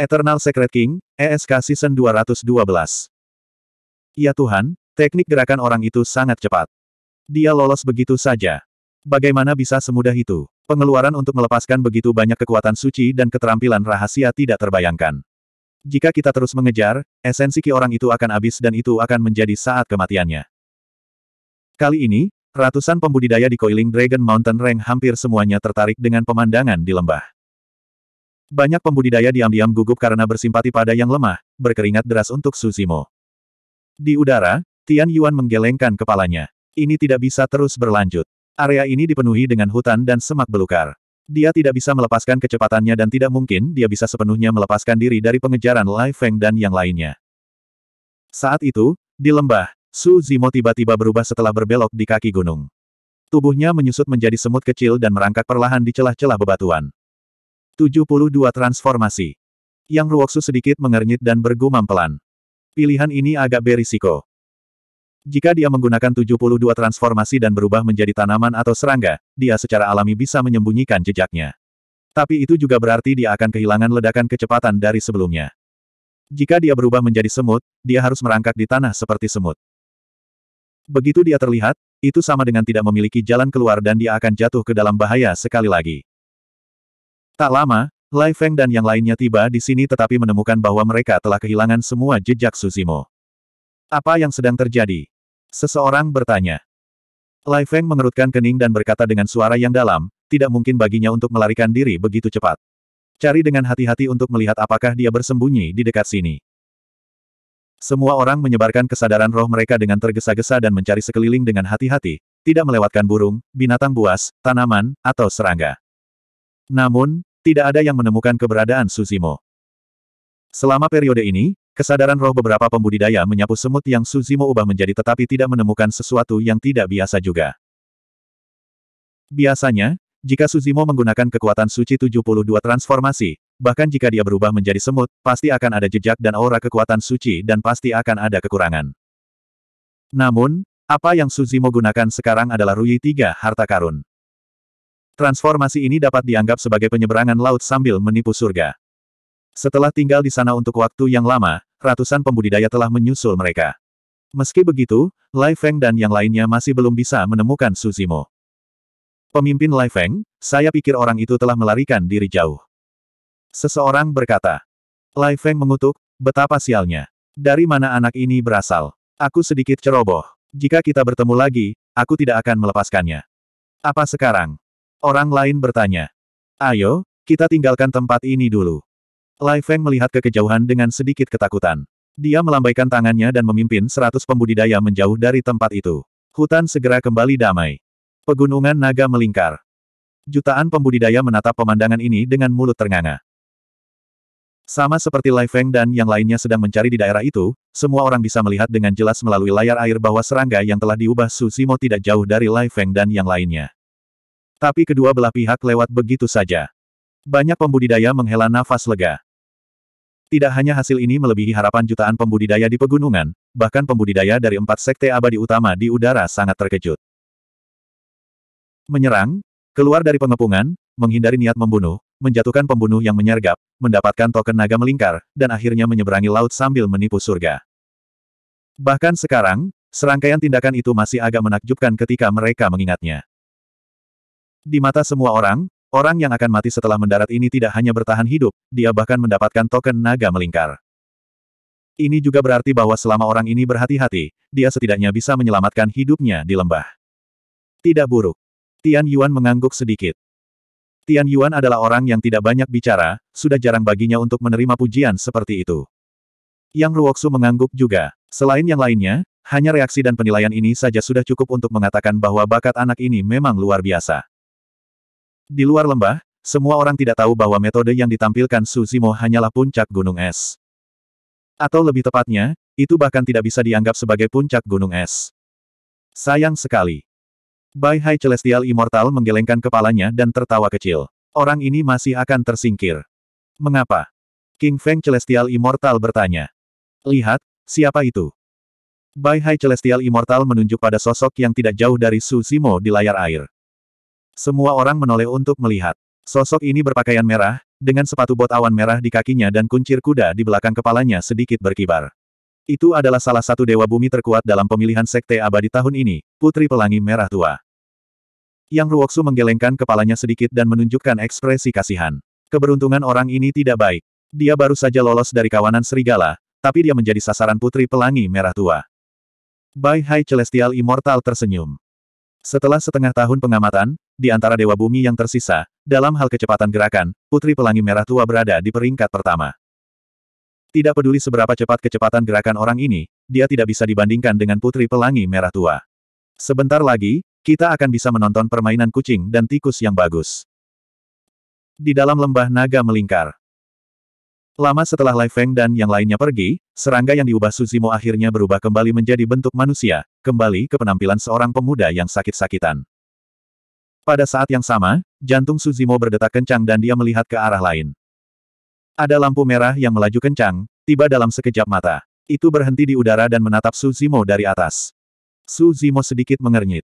Eternal Secret King, ESK Season 212. Ya Tuhan, teknik gerakan orang itu sangat cepat. Dia lolos begitu saja. Bagaimana bisa semudah itu? Pengeluaran untuk melepaskan begitu banyak kekuatan suci dan keterampilan rahasia tidak terbayangkan. Jika kita terus mengejar, esensi ki orang itu akan habis dan itu akan menjadi saat kematiannya. Kali ini, ratusan pembudidaya di Coiling Dragon Mountain Range hampir semuanya tertarik dengan pemandangan di lembah. Banyak pembudidaya diam-diam gugup karena bersimpati pada yang lemah, berkeringat deras untuk Suzimo. Di udara, Tian Yuan menggelengkan kepalanya. Ini tidak bisa terus berlanjut. Area ini dipenuhi dengan hutan dan semak belukar. Dia tidak bisa melepaskan kecepatannya dan tidak mungkin dia bisa sepenuhnya melepaskan diri dari pengejaran Lai Feng dan yang lainnya. Saat itu, di lembah, Su Zimo tiba-tiba berubah setelah berbelok di kaki gunung. Tubuhnya menyusut menjadi semut kecil dan merangkak perlahan di celah-celah bebatuan. 72 transformasi. Yang Ruoksu sedikit mengernyit dan bergumam pelan. Pilihan ini agak berisiko. Jika dia menggunakan 72 transformasi dan berubah menjadi tanaman atau serangga, dia secara alami bisa menyembunyikan jejaknya. Tapi itu juga berarti dia akan kehilangan ledakan kecepatan dari sebelumnya. Jika dia berubah menjadi semut, dia harus merangkak di tanah seperti semut. Begitu dia terlihat, itu sama dengan tidak memiliki jalan keluar dan dia akan jatuh ke dalam bahaya sekali lagi. Tak lama, Lai Feng dan yang lainnya tiba di sini tetapi menemukan bahwa mereka telah kehilangan semua jejak Suzimo. Apa yang sedang terjadi? Seseorang bertanya. Lai Feng mengerutkan kening dan berkata dengan suara yang dalam, tidak mungkin baginya untuk melarikan diri begitu cepat. Cari dengan hati-hati untuk melihat apakah dia bersembunyi di dekat sini. Semua orang menyebarkan kesadaran roh mereka dengan tergesa-gesa dan mencari sekeliling dengan hati-hati, tidak melewatkan burung, binatang buas, tanaman, atau serangga. Namun, tidak ada yang menemukan keberadaan Suzimo. Selama periode ini, kesadaran roh beberapa pembudidaya menyapu semut yang Suzimo ubah menjadi tetapi tidak menemukan sesuatu yang tidak biasa juga. Biasanya, jika Suzimo menggunakan kekuatan suci 72 transformasi, bahkan jika dia berubah menjadi semut, pasti akan ada jejak dan aura kekuatan suci dan pasti akan ada kekurangan. Namun, apa yang Suzimo gunakan sekarang adalah Rui Tiga Harta Karun. Transformasi ini dapat dianggap sebagai penyeberangan laut sambil menipu surga. Setelah tinggal di sana untuk waktu yang lama, ratusan pembudidaya telah menyusul mereka. Meski begitu, Lai Feng dan yang lainnya masih belum bisa menemukan Suzimo. Pemimpin Lai Feng, saya pikir orang itu telah melarikan diri jauh. Seseorang berkata. Lai Feng mengutuk, betapa sialnya. Dari mana anak ini berasal? Aku sedikit ceroboh. Jika kita bertemu lagi, aku tidak akan melepaskannya. Apa sekarang? Orang lain bertanya. Ayo, kita tinggalkan tempat ini dulu. Lai Feng melihat ke kejauhan dengan sedikit ketakutan. Dia melambaikan tangannya dan memimpin seratus pembudidaya menjauh dari tempat itu. Hutan segera kembali damai. Pegunungan naga melingkar. Jutaan pembudidaya menatap pemandangan ini dengan mulut ternganga. Sama seperti Lai Feng dan yang lainnya sedang mencari di daerah itu, semua orang bisa melihat dengan jelas melalui layar air bahwa serangga yang telah diubah Su Simo tidak jauh dari Lai Feng dan yang lainnya. Tapi kedua belah pihak lewat begitu saja. Banyak pembudidaya menghela nafas lega. Tidak hanya hasil ini melebihi harapan jutaan pembudidaya di pegunungan, bahkan pembudidaya dari empat sekte abadi utama di udara sangat terkejut. Menyerang, keluar dari pengepungan, menghindari niat membunuh, menjatuhkan pembunuh yang menyergap, mendapatkan token naga melingkar, dan akhirnya menyeberangi laut sambil menipu surga. Bahkan sekarang, serangkaian tindakan itu masih agak menakjubkan ketika mereka mengingatnya. Di mata semua orang, orang yang akan mati setelah mendarat ini tidak hanya bertahan hidup, dia bahkan mendapatkan token naga melingkar. Ini juga berarti bahwa selama orang ini berhati-hati, dia setidaknya bisa menyelamatkan hidupnya di lembah. Tidak buruk. Tian Yuan mengangguk sedikit. Tian Yuan adalah orang yang tidak banyak bicara, sudah jarang baginya untuk menerima pujian seperti itu. Yang Ruoksu mengangguk juga. Selain yang lainnya, hanya reaksi dan penilaian ini saja sudah cukup untuk mengatakan bahwa bakat anak ini memang luar biasa. Di luar lembah, semua orang tidak tahu bahwa metode yang ditampilkan Suzimo hanyalah puncak gunung es. Atau lebih tepatnya, itu bahkan tidak bisa dianggap sebagai puncak gunung es. Sayang sekali. Bai Hai Celestial Immortal menggelengkan kepalanya dan tertawa kecil. Orang ini masih akan tersingkir. Mengapa? King Feng Celestial Immortal bertanya. Lihat, siapa itu? Bai Hai Celestial Immortal menunjuk pada sosok yang tidak jauh dari Su Zimo di layar air. Semua orang menoleh untuk melihat. Sosok ini berpakaian merah, dengan sepatu bot awan merah di kakinya dan kuncir kuda di belakang kepalanya sedikit berkibar. Itu adalah salah satu dewa bumi terkuat dalam pemilihan sekte abadi tahun ini, Putri Pelangi Merah Tua. Yang Ruoksu menggelengkan kepalanya sedikit dan menunjukkan ekspresi kasihan. Keberuntungan orang ini tidak baik. Dia baru saja lolos dari kawanan serigala, tapi dia menjadi sasaran Putri Pelangi Merah Tua. Bai Hai Celestial Immortal tersenyum. Setelah setengah tahun pengamatan, di antara Dewa Bumi yang tersisa, dalam hal kecepatan gerakan, Putri Pelangi Merah Tua berada di peringkat pertama. Tidak peduli seberapa cepat kecepatan gerakan orang ini, dia tidak bisa dibandingkan dengan Putri Pelangi Merah Tua. Sebentar lagi, kita akan bisa menonton permainan kucing dan tikus yang bagus. Di dalam lembah naga melingkar, Lama setelah Lai Feng dan yang lainnya pergi, serangga yang diubah Suzimo akhirnya berubah kembali menjadi bentuk manusia, kembali ke penampilan seorang pemuda yang sakit-sakitan. Pada saat yang sama, jantung Suzimo berdetak kencang dan dia melihat ke arah lain. Ada lampu merah yang melaju kencang, tiba dalam sekejap mata. Itu berhenti di udara dan menatap Suzimo dari atas. Suzimo sedikit mengernyit.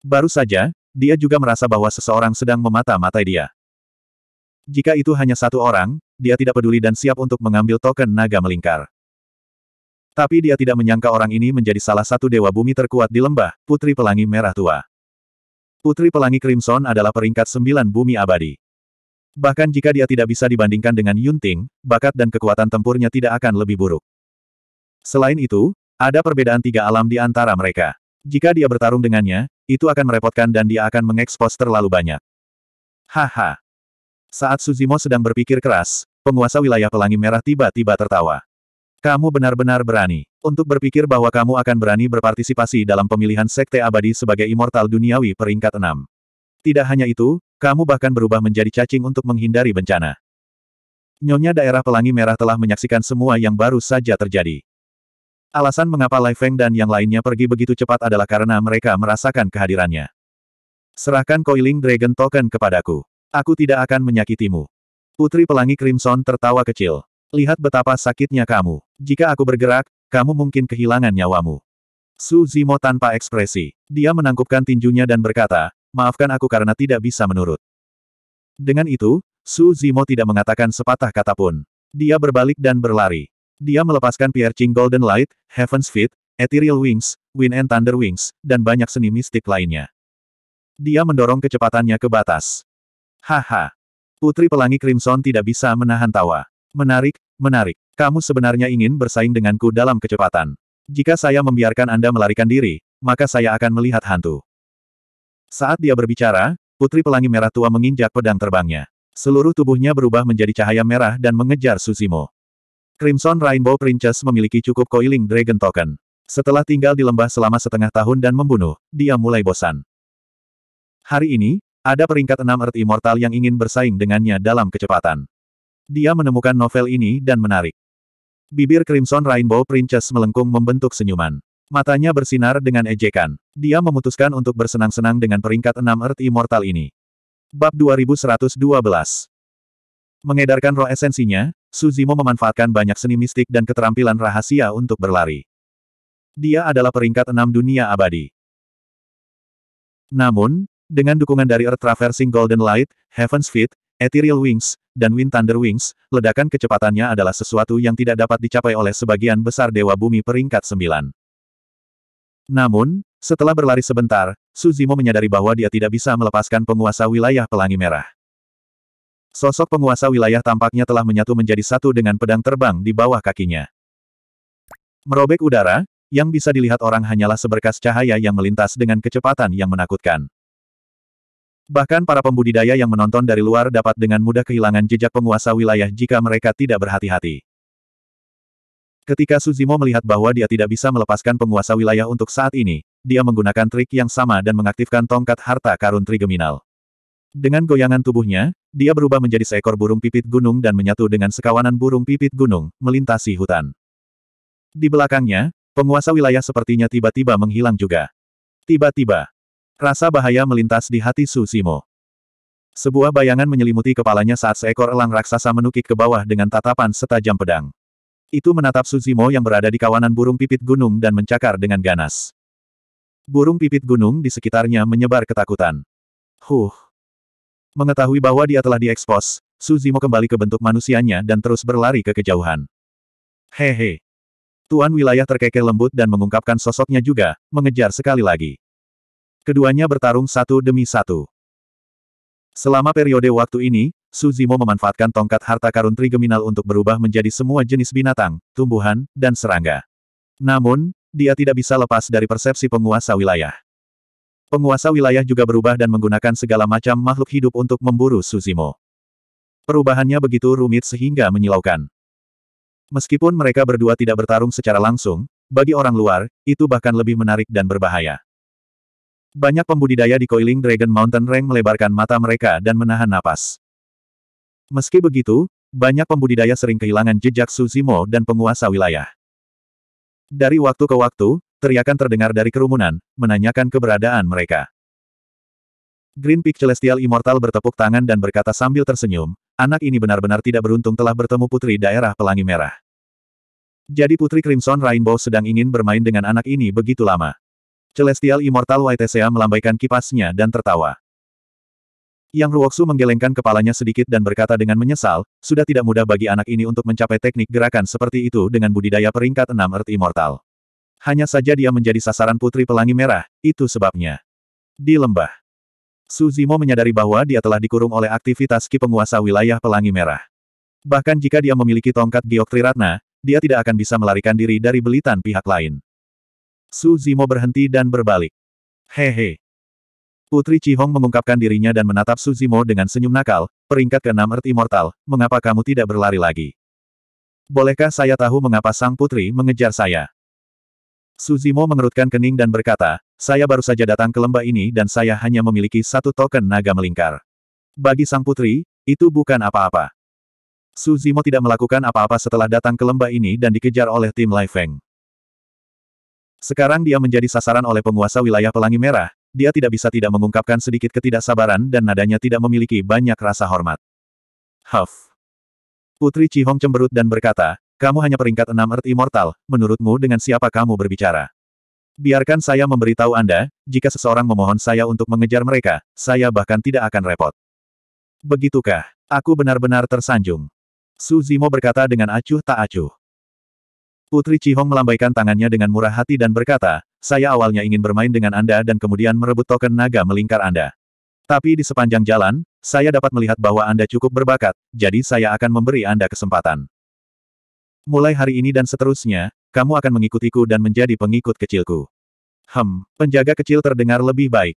Baru saja, dia juga merasa bahwa seseorang sedang memata-matai dia. Jika itu hanya satu orang, dia tidak peduli dan siap untuk mengambil token naga melingkar. Tapi dia tidak menyangka orang ini menjadi salah satu dewa bumi terkuat di lembah, Putri Pelangi Merah Tua. Putri Pelangi Crimson adalah peringkat sembilan bumi abadi. Bahkan jika dia tidak bisa dibandingkan dengan Yunting, bakat dan kekuatan tempurnya tidak akan lebih buruk. Selain itu, ada perbedaan tiga alam di antara mereka. Jika dia bertarung dengannya, itu akan merepotkan dan dia akan mengekspos terlalu banyak. Haha. Saat Suzimo sedang berpikir keras, penguasa wilayah pelangi merah tiba-tiba tertawa. Kamu benar-benar berani. Untuk berpikir bahwa kamu akan berani berpartisipasi dalam pemilihan Sekte Abadi sebagai Immortal Duniawi peringkat 6. Tidak hanya itu, kamu bahkan berubah menjadi cacing untuk menghindari bencana. Nyonya daerah pelangi merah telah menyaksikan semua yang baru saja terjadi. Alasan mengapa Lai Feng dan yang lainnya pergi begitu cepat adalah karena mereka merasakan kehadirannya. Serahkan Coiling Dragon Token kepadaku. Aku tidak akan menyakitimu. Putri Pelangi Crimson tertawa kecil. Lihat betapa sakitnya kamu. Jika aku bergerak, kamu mungkin kehilangan nyawamu. Su Zimo tanpa ekspresi. Dia menangkupkan tinjunya dan berkata, maafkan aku karena tidak bisa menurut. Dengan itu, Su Zimo tidak mengatakan sepatah kata pun. Dia berbalik dan berlari. Dia melepaskan piercing Golden Light, Heaven's Feet, Ethereal Wings, Wind and Thunder Wings, dan banyak seni mistik lainnya. Dia mendorong kecepatannya ke batas. Haha. Putri Pelangi Crimson tidak bisa menahan tawa. Menarik, menarik. Kamu sebenarnya ingin bersaing denganku dalam kecepatan. Jika saya membiarkan Anda melarikan diri, maka saya akan melihat hantu. Saat dia berbicara, Putri Pelangi Merah Tua menginjak pedang terbangnya. Seluruh tubuhnya berubah menjadi cahaya merah dan mengejar Susimo. Crimson Rainbow Princess memiliki cukup coiling Dragon Token. Setelah tinggal di lembah selama setengah tahun dan membunuh, dia mulai bosan. Hari ini, ada peringkat enam Earth Immortal yang ingin bersaing dengannya dalam kecepatan. Dia menemukan novel ini dan menarik. Bibir Crimson Rainbow Princess melengkung membentuk senyuman. Matanya bersinar dengan ejekan. Dia memutuskan untuk bersenang-senang dengan peringkat enam Earth Immortal ini. Bab 2112 Mengedarkan roh esensinya, Suzimo memanfaatkan banyak seni mistik dan keterampilan rahasia untuk berlari. Dia adalah peringkat enam dunia abadi. Namun, dengan dukungan dari Earth Traversing Golden Light, Heaven's Feet, Ethereal Wings, dan Wind Thunder Wings, ledakan kecepatannya adalah sesuatu yang tidak dapat dicapai oleh sebagian besar Dewa Bumi peringkat 9. Namun, setelah berlari sebentar, Suzimo menyadari bahwa dia tidak bisa melepaskan penguasa wilayah Pelangi Merah. Sosok penguasa wilayah tampaknya telah menyatu menjadi satu dengan pedang terbang di bawah kakinya. Merobek udara, yang bisa dilihat orang hanyalah seberkas cahaya yang melintas dengan kecepatan yang menakutkan. Bahkan para pembudidaya yang menonton dari luar dapat dengan mudah kehilangan jejak penguasa wilayah jika mereka tidak berhati-hati. Ketika Suzimo melihat bahwa dia tidak bisa melepaskan penguasa wilayah untuk saat ini, dia menggunakan trik yang sama dan mengaktifkan tongkat harta karun trigeminal. Dengan goyangan tubuhnya, dia berubah menjadi seekor burung pipit gunung dan menyatu dengan sekawanan burung pipit gunung, melintasi hutan. Di belakangnya, penguasa wilayah sepertinya tiba-tiba menghilang juga. Tiba-tiba, Rasa bahaya melintas di hati Susimo. Sebuah bayangan menyelimuti kepalanya saat seekor elang raksasa menukik ke bawah dengan tatapan setajam pedang. Itu menatap Suzimo yang berada di kawanan burung pipit gunung dan mencakar dengan ganas. Burung pipit gunung di sekitarnya menyebar ketakutan. Huh. Mengetahui bahwa dia telah diekspos, Suzimo kembali ke bentuk manusianya dan terus berlari ke kejauhan. Hehe. Tuan wilayah terkekeh lembut dan mengungkapkan sosoknya juga, mengejar sekali lagi. Keduanya bertarung satu demi satu. Selama periode waktu ini, Suzimo memanfaatkan tongkat harta karun trigeminal untuk berubah menjadi semua jenis binatang, tumbuhan, dan serangga. Namun, dia tidak bisa lepas dari persepsi penguasa wilayah. Penguasa wilayah juga berubah dan menggunakan segala macam makhluk hidup untuk memburu Suzimo. Perubahannya begitu rumit sehingga menyilaukan. Meskipun mereka berdua tidak bertarung secara langsung, bagi orang luar, itu bahkan lebih menarik dan berbahaya. Banyak pembudidaya di Coiling Dragon Mountain Range melebarkan mata mereka dan menahan napas. Meski begitu, banyak pembudidaya sering kehilangan jejak Suzimo dan penguasa wilayah. Dari waktu ke waktu, teriakan terdengar dari kerumunan, menanyakan keberadaan mereka. Green Peak Celestial Immortal bertepuk tangan dan berkata sambil tersenyum, anak ini benar-benar tidak beruntung telah bertemu putri daerah pelangi merah. Jadi putri Crimson Rainbow sedang ingin bermain dengan anak ini begitu lama. Celestial Immortal Whitesea melambaikan kipasnya dan tertawa. Yang Ruoksu menggelengkan kepalanya sedikit dan berkata dengan menyesal, sudah tidak mudah bagi anak ini untuk mencapai teknik gerakan seperti itu dengan budidaya peringkat 6 Earth Immortal. Hanya saja dia menjadi sasaran Putri Pelangi Merah, itu sebabnya. Di lembah. Suzimo menyadari bahwa dia telah dikurung oleh aktivitas Ki Penguasa Wilayah Pelangi Merah. Bahkan jika dia memiliki tongkat Giok Triratna, dia tidak akan bisa melarikan diri dari belitan pihak lain. Su Zimo berhenti dan berbalik. Hehe. He. Putri Cihong mengungkapkan dirinya dan menatap Su Zimo dengan senyum nakal, peringkat keenam Earth Immortal, mengapa kamu tidak berlari lagi? Bolehkah saya tahu mengapa sang putri mengejar saya? Su Zimo mengerutkan kening dan berkata, saya baru saja datang ke lembah ini dan saya hanya memiliki satu token naga melingkar. Bagi sang putri, itu bukan apa-apa. Suzimo tidak melakukan apa-apa setelah datang ke lembah ini dan dikejar oleh tim Lai Feng. Sekarang dia menjadi sasaran oleh penguasa wilayah Pelangi Merah, dia tidak bisa tidak mengungkapkan sedikit ketidaksabaran dan nadanya tidak memiliki banyak rasa hormat. Huff. Putri Cihong cemberut dan berkata, kamu hanya peringkat enam Earth Immortal, menurutmu dengan siapa kamu berbicara? Biarkan saya memberitahu Anda, jika seseorang memohon saya untuk mengejar mereka, saya bahkan tidak akan repot. Begitukah? Aku benar-benar tersanjung. Su Zimo berkata dengan acuh tak acuh. Putri Cihong melambaikan tangannya dengan murah hati dan berkata, saya awalnya ingin bermain dengan Anda dan kemudian merebut token naga melingkar Anda. Tapi di sepanjang jalan, saya dapat melihat bahwa Anda cukup berbakat, jadi saya akan memberi Anda kesempatan. Mulai hari ini dan seterusnya, kamu akan mengikutiku dan menjadi pengikut kecilku. Hem, penjaga kecil terdengar lebih baik.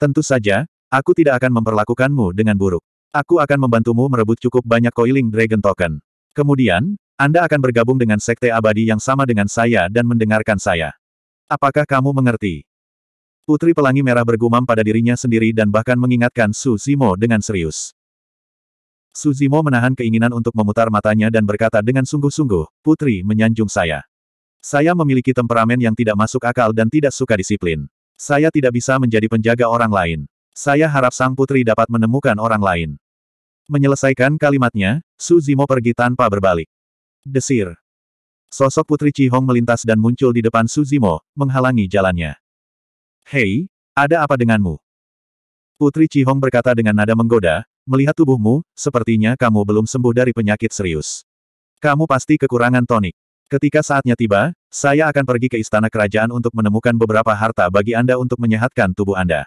Tentu saja, aku tidak akan memperlakukanmu dengan buruk. Aku akan membantumu merebut cukup banyak coiling Dragon Token. Kemudian, anda akan bergabung dengan sekte abadi yang sama dengan saya dan mendengarkan saya. Apakah kamu mengerti? Putri Pelangi Merah bergumam pada dirinya sendiri dan bahkan mengingatkan Su Zimo dengan serius. Su Zimo menahan keinginan untuk memutar matanya dan berkata dengan sungguh-sungguh, Putri menyanjung saya. Saya memiliki temperamen yang tidak masuk akal dan tidak suka disiplin. Saya tidak bisa menjadi penjaga orang lain. Saya harap sang putri dapat menemukan orang lain. Menyelesaikan kalimatnya, Su Zimo pergi tanpa berbalik. Desir. Sosok Putri Cihong melintas dan muncul di depan Suzimo, menghalangi jalannya. Hei, ada apa denganmu? Putri Cihong berkata dengan nada menggoda, melihat tubuhmu, sepertinya kamu belum sembuh dari penyakit serius. Kamu pasti kekurangan tonik. Ketika saatnya tiba, saya akan pergi ke istana kerajaan untuk menemukan beberapa harta bagi Anda untuk menyehatkan tubuh Anda.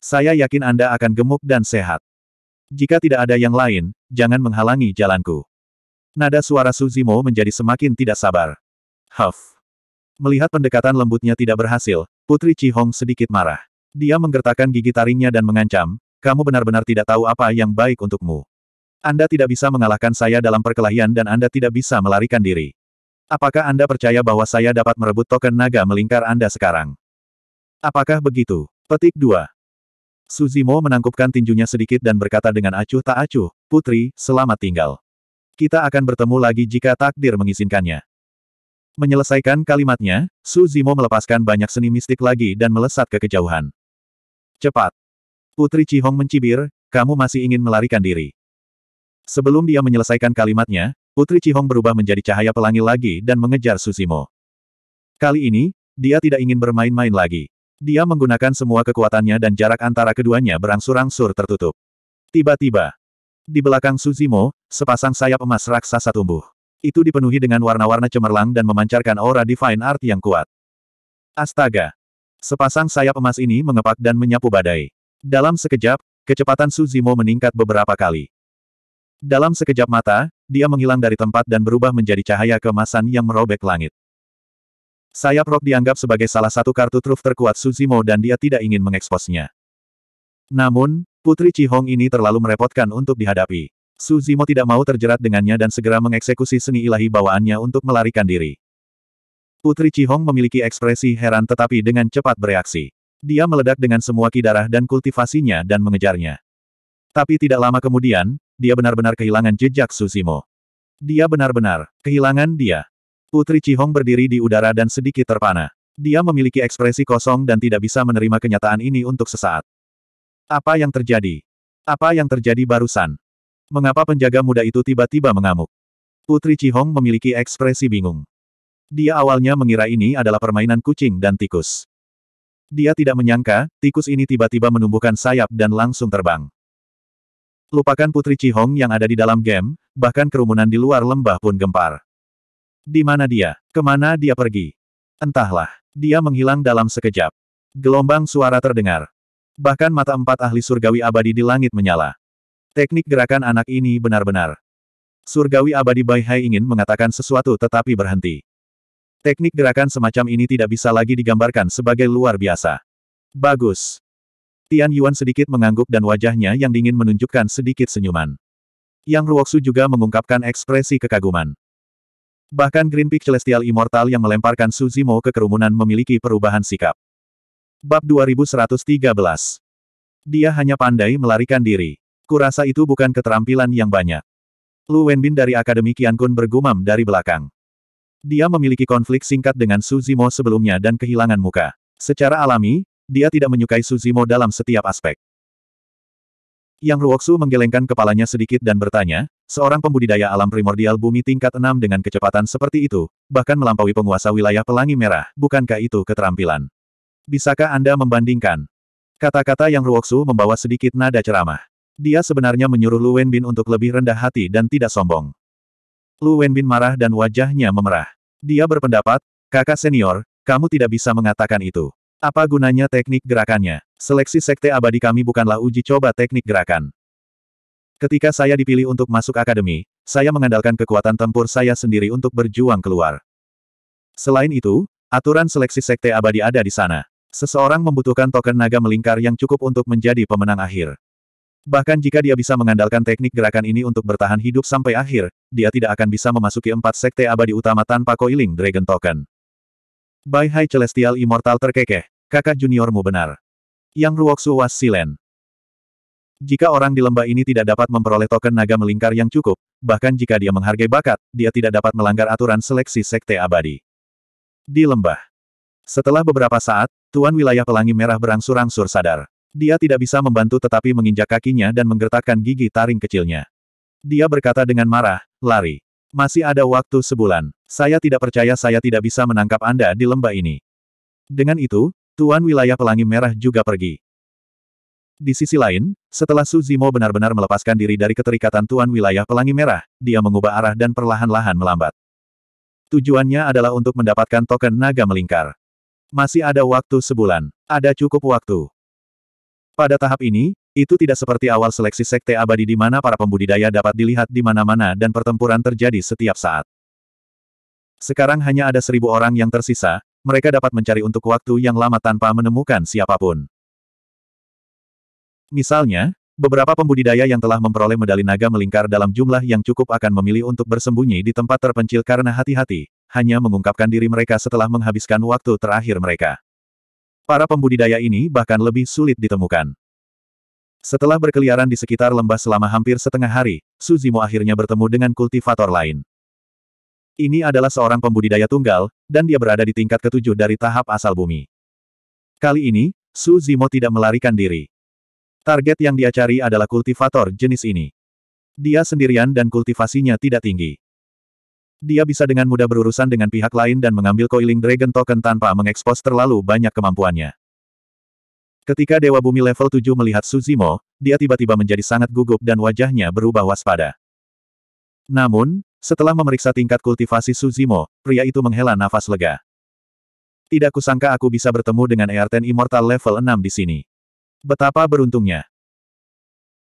Saya yakin Anda akan gemuk dan sehat. Jika tidak ada yang lain, jangan menghalangi jalanku. Nada suara Suzimo menjadi semakin tidak sabar. Huff. Melihat pendekatan lembutnya tidak berhasil, Putri Cihong sedikit marah. Dia menggertakkan gigi taringnya dan mengancam, kamu benar-benar tidak tahu apa yang baik untukmu. Anda tidak bisa mengalahkan saya dalam perkelahian dan Anda tidak bisa melarikan diri. Apakah Anda percaya bahwa saya dapat merebut token naga melingkar Anda sekarang? Apakah begitu? Petik 2. Suzimo menangkupkan tinjunya sedikit dan berkata dengan acuh tak acuh, Putri, selamat tinggal kita akan bertemu lagi jika takdir mengizinkannya. Menyelesaikan kalimatnya, Su Zimo melepaskan banyak seni mistik lagi dan melesat ke kejauhan. Cepat! Putri Cihong mencibir, kamu masih ingin melarikan diri. Sebelum dia menyelesaikan kalimatnya, Putri Cihong berubah menjadi cahaya pelangi lagi dan mengejar Su Zimo. Kali ini, dia tidak ingin bermain-main lagi. Dia menggunakan semua kekuatannya dan jarak antara keduanya berangsur-angsur tertutup. Tiba-tiba, di belakang Suzimo, sepasang sayap emas raksasa tumbuh. Itu dipenuhi dengan warna-warna cemerlang dan memancarkan aura divine art yang kuat. Astaga! Sepasang sayap emas ini mengepak dan menyapu badai. Dalam sekejap, kecepatan Suzimo meningkat beberapa kali. Dalam sekejap mata, dia menghilang dari tempat dan berubah menjadi cahaya kemasan yang merobek langit. Sayap rok dianggap sebagai salah satu kartu truf terkuat Suzimo dan dia tidak ingin mengeksposnya. Namun, Putri Cihong ini terlalu merepotkan untuk dihadapi. Su Zimo tidak mau terjerat dengannya dan segera mengeksekusi seni ilahi bawaannya untuk melarikan diri. Putri Cihong memiliki ekspresi heran tetapi dengan cepat bereaksi. Dia meledak dengan semua ki dan kultivasinya dan mengejarnya. Tapi tidak lama kemudian, dia benar-benar kehilangan jejak Su Zimo. Dia benar-benar kehilangan dia. Putri Cihong berdiri di udara dan sedikit terpana. Dia memiliki ekspresi kosong dan tidak bisa menerima kenyataan ini untuk sesaat. Apa yang terjadi? Apa yang terjadi barusan? Mengapa penjaga muda itu tiba-tiba mengamuk? Putri Cihong memiliki ekspresi bingung. Dia awalnya mengira ini adalah permainan kucing dan tikus. Dia tidak menyangka, tikus ini tiba-tiba menumbuhkan sayap dan langsung terbang. Lupakan Putri Cihong yang ada di dalam game, bahkan kerumunan di luar lembah pun gempar. Di mana dia? Kemana dia pergi? Entahlah. Dia menghilang dalam sekejap. Gelombang suara terdengar. Bahkan mata empat ahli surgawi abadi di langit menyala. Teknik gerakan anak ini benar-benar. Surgawi abadi Bai Hai ingin mengatakan sesuatu tetapi berhenti. Teknik gerakan semacam ini tidak bisa lagi digambarkan sebagai luar biasa. Bagus. Tian Yuan sedikit mengangguk dan wajahnya yang dingin menunjukkan sedikit senyuman. Yang Ruoksu juga mengungkapkan ekspresi kekaguman. Bahkan Green Peak Celestial Immortal yang melemparkan Suzimo ke kerumunan memiliki perubahan sikap. Bab 2113. Dia hanya pandai melarikan diri. Kurasa itu bukan keterampilan yang banyak. Lu Wenbin dari Akademi Qiankun bergumam dari belakang. Dia memiliki konflik singkat dengan Suzimo sebelumnya dan kehilangan muka. Secara alami, dia tidak menyukai Suzimo dalam setiap aspek. Yang Ruoksu menggelengkan kepalanya sedikit dan bertanya, seorang pembudidaya alam primordial bumi tingkat 6 dengan kecepatan seperti itu, bahkan melampaui penguasa wilayah pelangi merah, bukankah itu keterampilan? Bisakah Anda membandingkan? Kata-kata yang Ruoksu membawa sedikit nada ceramah. Dia sebenarnya menyuruh Lu Wenbin untuk lebih rendah hati dan tidak sombong. Lu Wenbin marah dan wajahnya memerah. Dia berpendapat, kakak senior, kamu tidak bisa mengatakan itu. Apa gunanya teknik gerakannya? Seleksi sekte abadi kami bukanlah uji coba teknik gerakan. Ketika saya dipilih untuk masuk akademi, saya mengandalkan kekuatan tempur saya sendiri untuk berjuang keluar. Selain itu, aturan seleksi sekte abadi ada di sana. Seseorang membutuhkan token naga melingkar yang cukup untuk menjadi pemenang akhir. Bahkan jika dia bisa mengandalkan teknik gerakan ini untuk bertahan hidup sampai akhir, dia tidak akan bisa memasuki empat sekte abadi utama tanpa coiling Dragon Token. Bai Hai Celestial Immortal terkekeh, kakak juniormu benar. Yang Ruoksu was silen. Jika orang di lembah ini tidak dapat memperoleh token naga melingkar yang cukup, bahkan jika dia menghargai bakat, dia tidak dapat melanggar aturan seleksi sekte abadi. Di lembah, setelah beberapa saat, Tuan Wilayah Pelangi Merah berangsur-angsur sadar. Dia tidak bisa membantu tetapi menginjak kakinya dan menggertakkan gigi taring kecilnya. Dia berkata dengan marah, lari. Masih ada waktu sebulan. Saya tidak percaya saya tidak bisa menangkap Anda di lembah ini. Dengan itu, Tuan Wilayah Pelangi Merah juga pergi. Di sisi lain, setelah Suzimo benar-benar melepaskan diri dari keterikatan Tuan Wilayah Pelangi Merah, dia mengubah arah dan perlahan-lahan melambat. Tujuannya adalah untuk mendapatkan token naga melingkar. Masih ada waktu sebulan. Ada cukup waktu. Pada tahap ini, itu tidak seperti awal seleksi sekte abadi di mana para pembudidaya dapat dilihat di mana-mana dan pertempuran terjadi setiap saat. Sekarang hanya ada seribu orang yang tersisa, mereka dapat mencari untuk waktu yang lama tanpa menemukan siapapun. Misalnya, Beberapa pembudidaya yang telah memperoleh medali naga melingkar dalam jumlah yang cukup akan memilih untuk bersembunyi di tempat terpencil karena hati-hati, hanya mengungkapkan diri mereka setelah menghabiskan waktu terakhir mereka. Para pembudidaya ini bahkan lebih sulit ditemukan. Setelah berkeliaran di sekitar lembah selama hampir setengah hari, Suzimo akhirnya bertemu dengan kultivator lain. Ini adalah seorang pembudidaya tunggal, dan dia berada di tingkat ketujuh dari tahap asal bumi. Kali ini, Su Zimo tidak melarikan diri. Target yang dia cari adalah kultivator jenis ini. Dia sendirian dan kultivasinya tidak tinggi. Dia bisa dengan mudah berurusan dengan pihak lain dan mengambil coiling dragon token tanpa mengekspos terlalu banyak kemampuannya. Ketika Dewa Bumi level 7 melihat Suzimo, dia tiba-tiba menjadi sangat gugup dan wajahnya berubah waspada. Namun, setelah memeriksa tingkat kultivasi Suzimo, pria itu menghela nafas lega. Tidak kusangka aku bisa bertemu dengan Earten Immortal level 6 di sini. Betapa beruntungnya.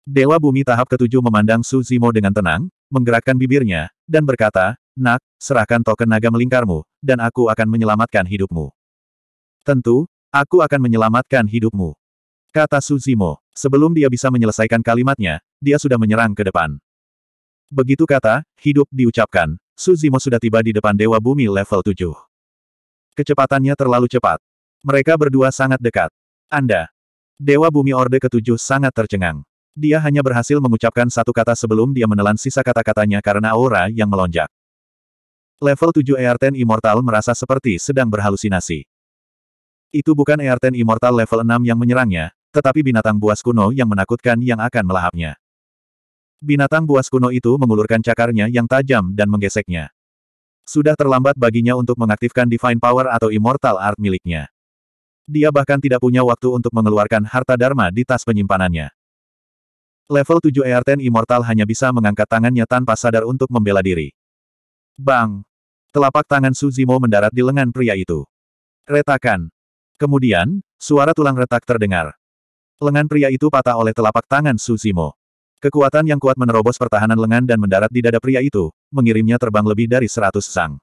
Dewa Bumi tahap ketujuh memandang Su Zimo dengan tenang, menggerakkan bibirnya, dan berkata, Nak, serahkan token naga melingkarmu, dan aku akan menyelamatkan hidupmu. Tentu, aku akan menyelamatkan hidupmu. Kata Su Zimo. Sebelum dia bisa menyelesaikan kalimatnya, dia sudah menyerang ke depan. Begitu kata, hidup diucapkan, Suzimo sudah tiba di depan Dewa Bumi level 7. Kecepatannya terlalu cepat. Mereka berdua sangat dekat. Anda, Dewa Bumi Orde Ketujuh sangat tercengang. Dia hanya berhasil mengucapkan satu kata sebelum dia menelan sisa kata-katanya karena aura yang melonjak. Level 7 Er10 Immortal merasa seperti sedang berhalusinasi. Itu bukan Er10 Immortal level 6 yang menyerangnya, tetapi binatang buas kuno yang menakutkan yang akan melahapnya. Binatang buas kuno itu mengulurkan cakarnya yang tajam dan menggeseknya. Sudah terlambat baginya untuk mengaktifkan Divine Power atau Immortal Art miliknya. Dia bahkan tidak punya waktu untuk mengeluarkan harta Dharma di tas penyimpanannya. Level 7 Earten Immortal hanya bisa mengangkat tangannya tanpa sadar untuk membela diri. Bang! Telapak tangan Suzimo mendarat di lengan pria itu. Retakan. Kemudian, suara tulang retak terdengar. Lengan pria itu patah oleh telapak tangan Suzimo. Kekuatan yang kuat menerobos pertahanan lengan dan mendarat di dada pria itu, mengirimnya terbang lebih dari seratus sang.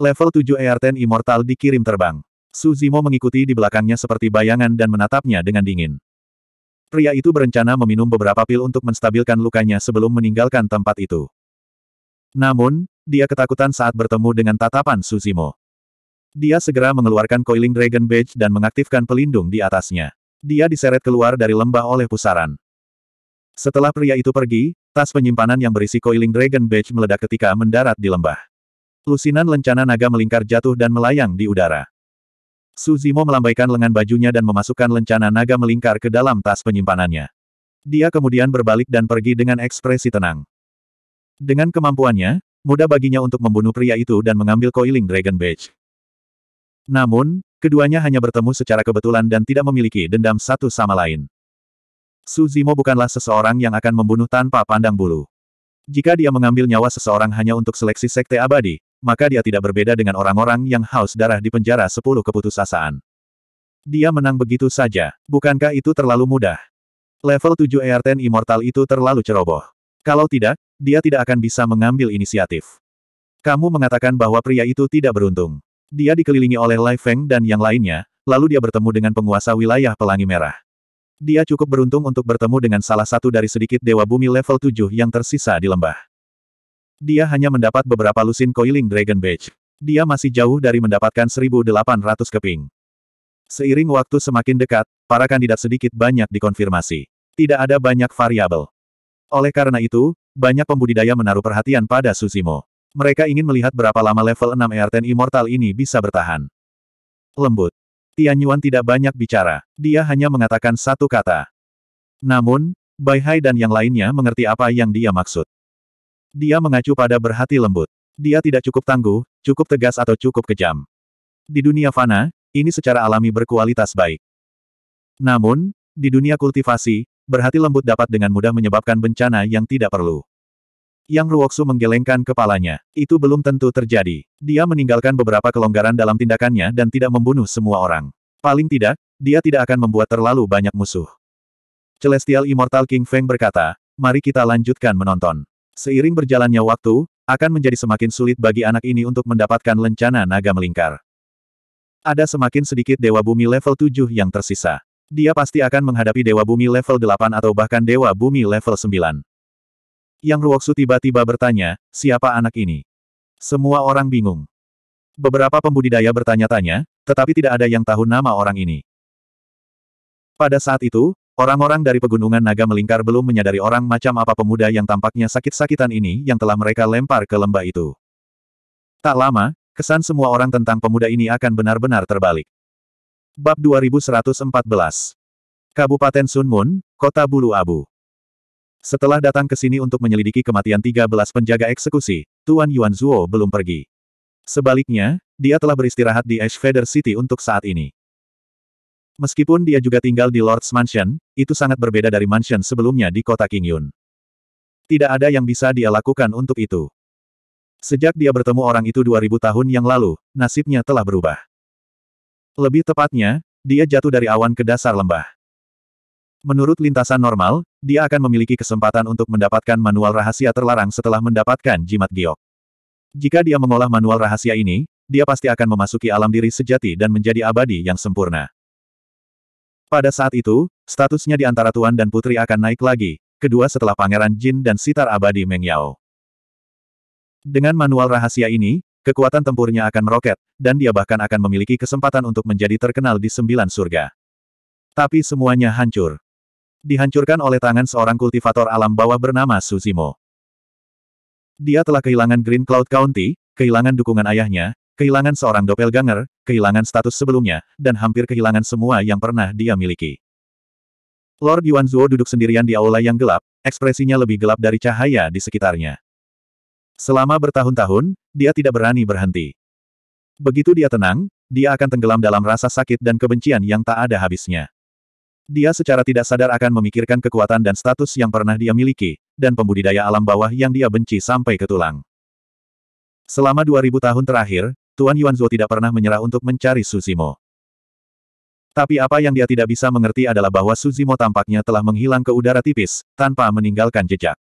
Level 7 Earten Immortal dikirim terbang. Su Zimo mengikuti di belakangnya seperti bayangan dan menatapnya dengan dingin. Pria itu berencana meminum beberapa pil untuk menstabilkan lukanya sebelum meninggalkan tempat itu. Namun, dia ketakutan saat bertemu dengan tatapan Suzimo. Dia segera mengeluarkan coiling Dragon Badge dan mengaktifkan pelindung di atasnya. Dia diseret keluar dari lembah oleh pusaran. Setelah pria itu pergi, tas penyimpanan yang berisi coiling Dragon Badge meledak ketika mendarat di lembah. Lusinan lencana naga melingkar jatuh dan melayang di udara. Suzimo melambaikan lengan bajunya dan memasukkan lencana naga melingkar ke dalam tas penyimpanannya. Dia kemudian berbalik dan pergi dengan ekspresi tenang. Dengan kemampuannya, mudah baginya untuk membunuh pria itu dan mengambil coiling Dragon Badge. Namun, keduanya hanya bertemu secara kebetulan dan tidak memiliki dendam satu sama lain. Suzimo bukanlah seseorang yang akan membunuh tanpa pandang bulu. Jika dia mengambil nyawa seseorang hanya untuk seleksi sekte abadi, maka dia tidak berbeda dengan orang-orang yang haus darah di penjara sepuluh keputusasaan. Dia menang begitu saja. Bukankah itu terlalu mudah? Level 7 ER10 Immortal itu terlalu ceroboh. Kalau tidak, dia tidak akan bisa mengambil inisiatif. Kamu mengatakan bahwa pria itu tidak beruntung. Dia dikelilingi oleh Lai Feng dan yang lainnya, lalu dia bertemu dengan penguasa wilayah Pelangi Merah. Dia cukup beruntung untuk bertemu dengan salah satu dari sedikit Dewa Bumi level 7 yang tersisa di lembah. Dia hanya mendapat beberapa lusin coiling Dragon Badge. Dia masih jauh dari mendapatkan 1.800 keping. Seiring waktu semakin dekat, para kandidat sedikit banyak dikonfirmasi. Tidak ada banyak variabel. Oleh karena itu, banyak pembudidaya menaruh perhatian pada Suzimo. Mereka ingin melihat berapa lama level 6 Earthen Immortal ini bisa bertahan. Lembut. Tian Yuan tidak banyak bicara. Dia hanya mengatakan satu kata. Namun, Bai Hai dan yang lainnya mengerti apa yang dia maksud. Dia mengacu pada berhati lembut. Dia tidak cukup tangguh, cukup tegas atau cukup kejam. Di dunia fana, ini secara alami berkualitas baik. Namun, di dunia kultivasi, berhati lembut dapat dengan mudah menyebabkan bencana yang tidak perlu. Yang Ruoksu menggelengkan kepalanya. Itu belum tentu terjadi. Dia meninggalkan beberapa kelonggaran dalam tindakannya dan tidak membunuh semua orang. Paling tidak, dia tidak akan membuat terlalu banyak musuh. Celestial Immortal King Feng berkata, mari kita lanjutkan menonton. Seiring berjalannya waktu, akan menjadi semakin sulit bagi anak ini untuk mendapatkan lencana naga melingkar. Ada semakin sedikit Dewa Bumi level 7 yang tersisa. Dia pasti akan menghadapi Dewa Bumi level 8 atau bahkan Dewa Bumi level 9. Yang Ruoksu tiba-tiba bertanya, siapa anak ini? Semua orang bingung. Beberapa pembudidaya bertanya-tanya, tetapi tidak ada yang tahu nama orang ini. Pada saat itu, Orang-orang dari Pegunungan Naga melingkar belum menyadari orang macam apa pemuda yang tampaknya sakit-sakitan ini yang telah mereka lempar ke lembah itu. Tak lama, kesan semua orang tentang pemuda ini akan benar-benar terbalik. Bab 2114 Kabupaten Sunmun, Kota Bulu Abu Setelah datang ke sini untuk menyelidiki kematian 13 penjaga eksekusi, Tuan Yuan Zuo belum pergi. Sebaliknya, dia telah beristirahat di Ash Feather City untuk saat ini. Meskipun dia juga tinggal di Lord's Mansion, itu sangat berbeda dari mansion sebelumnya di kota King Yun. Tidak ada yang bisa dia lakukan untuk itu. Sejak dia bertemu orang itu 2000 tahun yang lalu, nasibnya telah berubah. Lebih tepatnya, dia jatuh dari awan ke dasar lembah. Menurut lintasan normal, dia akan memiliki kesempatan untuk mendapatkan manual rahasia terlarang setelah mendapatkan jimat giok. Jika dia mengolah manual rahasia ini, dia pasti akan memasuki alam diri sejati dan menjadi abadi yang sempurna. Pada saat itu, statusnya di antara tuan dan putri akan naik lagi, kedua setelah Pangeran Jin dan Sitar Abadi Meng Yao. Dengan manual rahasia ini, kekuatan tempurnya akan meroket, dan dia bahkan akan memiliki kesempatan untuk menjadi terkenal di sembilan surga. Tapi semuanya hancur. Dihancurkan oleh tangan seorang kultivator alam bawah bernama Suzimo. Dia telah kehilangan Green Cloud County, kehilangan dukungan ayahnya, Kehilangan seorang doppelganger, kehilangan status sebelumnya, dan hampir kehilangan semua yang pernah dia miliki. Lord Yuan Zuo duduk sendirian di aula yang gelap, ekspresinya lebih gelap dari cahaya di sekitarnya. Selama bertahun-tahun, dia tidak berani berhenti. Begitu dia tenang, dia akan tenggelam dalam rasa sakit dan kebencian yang tak ada habisnya. Dia secara tidak sadar akan memikirkan kekuatan dan status yang pernah dia miliki, dan pembudidaya alam bawah yang dia benci sampai ke tulang. Selama 2000 tahun terakhir, Tuan Yuanzhou tidak pernah menyerah untuk mencari Suzimo. Tapi apa yang dia tidak bisa mengerti adalah bahwa Suzimo tampaknya telah menghilang ke udara tipis, tanpa meninggalkan jejak.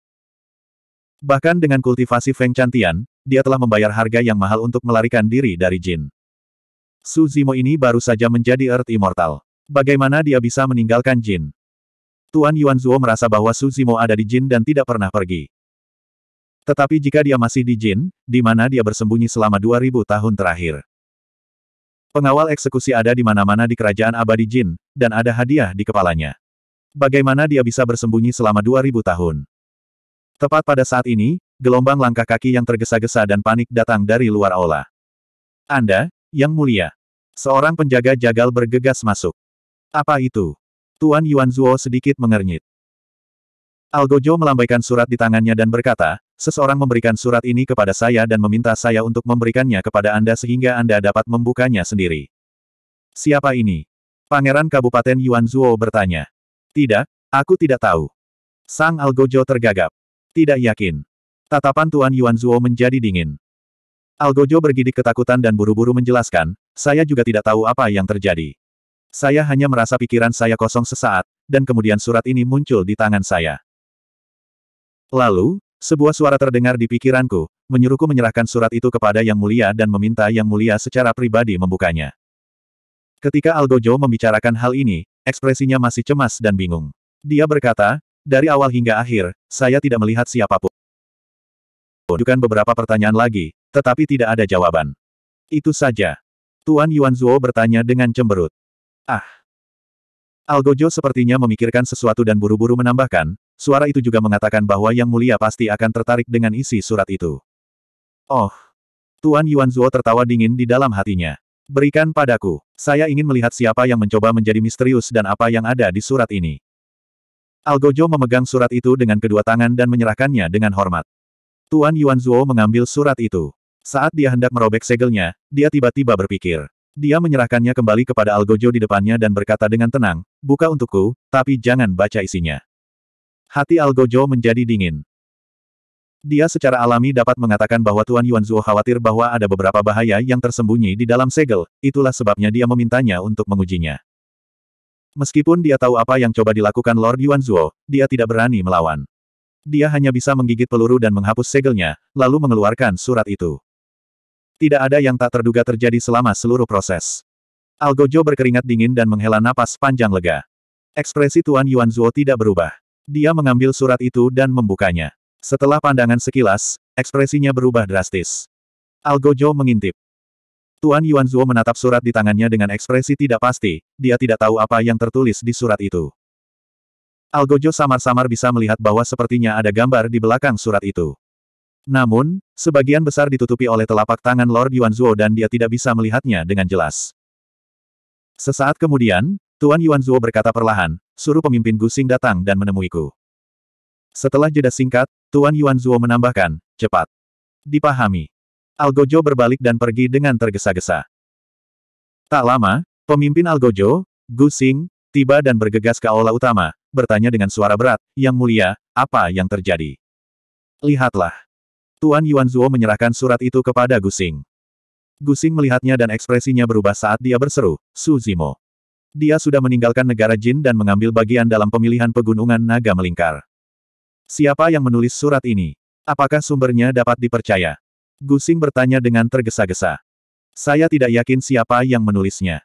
Bahkan dengan kultivasi Feng Chantian, dia telah membayar harga yang mahal untuk melarikan diri dari Jin. Suzimo ini baru saja menjadi Earth Immortal. Bagaimana dia bisa meninggalkan Jin? Tuan Yuanzhuo merasa bahwa Suzimo ada di Jin dan tidak pernah pergi. Tetapi jika dia masih di Jin, di mana dia bersembunyi selama 2000 tahun terakhir. Pengawal eksekusi ada di mana-mana di kerajaan abadi Jin, dan ada hadiah di kepalanya. Bagaimana dia bisa bersembunyi selama 2000 tahun? Tepat pada saat ini, gelombang langkah kaki yang tergesa-gesa dan panik datang dari luar aula. Anda, yang mulia. Seorang penjaga jagal bergegas masuk. Apa itu? Tuan Yuan Zuo sedikit mengernyit. Algojo melambaikan surat di tangannya dan berkata, Seseorang memberikan surat ini kepada saya dan meminta saya untuk memberikannya kepada Anda sehingga Anda dapat membukanya sendiri. Siapa ini? Pangeran Kabupaten Yuanzuo bertanya. Tidak, aku tidak tahu. Sang Algojo tergagap. Tidak yakin. Tatapan Tuan Yuanzuo menjadi dingin. Algojo bergidik ketakutan dan buru-buru menjelaskan, saya juga tidak tahu apa yang terjadi. Saya hanya merasa pikiran saya kosong sesaat, dan kemudian surat ini muncul di tangan saya. Lalu, sebuah suara terdengar di pikiranku, menyuruhku menyerahkan surat itu kepada Yang Mulia dan meminta Yang Mulia secara pribadi membukanya. Ketika Algojo membicarakan hal ini, ekspresinya masih cemas dan bingung. Dia berkata, dari awal hingga akhir, saya tidak melihat siapapun. Bukan beberapa pertanyaan lagi, tetapi tidak ada jawaban. Itu saja. Tuan Yuan Zuo bertanya dengan cemberut. Ah. Algojo sepertinya memikirkan sesuatu dan buru-buru menambahkan, Suara itu juga mengatakan bahwa Yang Mulia pasti akan tertarik dengan isi surat itu. Oh! Tuan Yuan Zuo tertawa dingin di dalam hatinya. Berikan padaku. Saya ingin melihat siapa yang mencoba menjadi misterius dan apa yang ada di surat ini. Algojo memegang surat itu dengan kedua tangan dan menyerahkannya dengan hormat. Tuan Yuan Zuo mengambil surat itu. Saat dia hendak merobek segelnya, dia tiba-tiba berpikir. Dia menyerahkannya kembali kepada Algojo di depannya dan berkata dengan tenang, buka untukku, tapi jangan baca isinya. Hati Algojo menjadi dingin. Dia secara alami dapat mengatakan bahwa Tuan Yuan khawatir bahwa ada beberapa bahaya yang tersembunyi di dalam segel, itulah sebabnya dia memintanya untuk mengujinya. Meskipun dia tahu apa yang coba dilakukan Lord Yuan dia tidak berani melawan. Dia hanya bisa menggigit peluru dan menghapus segelnya, lalu mengeluarkan surat itu. Tidak ada yang tak terduga terjadi selama seluruh proses. Algojo berkeringat dingin dan menghela napas panjang lega. Ekspresi Tuan Yuan tidak berubah. Dia mengambil surat itu dan membukanya. Setelah pandangan sekilas, ekspresinya berubah drastis. Algojo mengintip. Tuan Yuan Zuo menatap surat di tangannya dengan ekspresi tidak pasti, dia tidak tahu apa yang tertulis di surat itu. Algojo samar-samar bisa melihat bahwa sepertinya ada gambar di belakang surat itu. Namun, sebagian besar ditutupi oleh telapak tangan Lord Yuan Zuo dan dia tidak bisa melihatnya dengan jelas. Sesaat kemudian, Tuan Yuan Zuo berkata perlahan, suruh pemimpin Gusing datang dan menemuiku. Setelah jeda singkat, Tuan Yuan Zhuo menambahkan, cepat. Dipahami. Algojo berbalik dan pergi dengan tergesa-gesa. Tak lama, pemimpin Algojo, Gusing, tiba dan bergegas ke aula utama, bertanya dengan suara berat, Yang Mulia, apa yang terjadi? Lihatlah. Tuan Yuan Zhuo menyerahkan surat itu kepada Gusing. Gusing melihatnya dan ekspresinya berubah saat dia berseru, Su Zimo. Dia sudah meninggalkan negara Jin dan mengambil bagian dalam pemilihan pegunungan naga melingkar. Siapa yang menulis surat ini? Apakah sumbernya dapat dipercaya? Gusing bertanya dengan tergesa-gesa. Saya tidak yakin siapa yang menulisnya.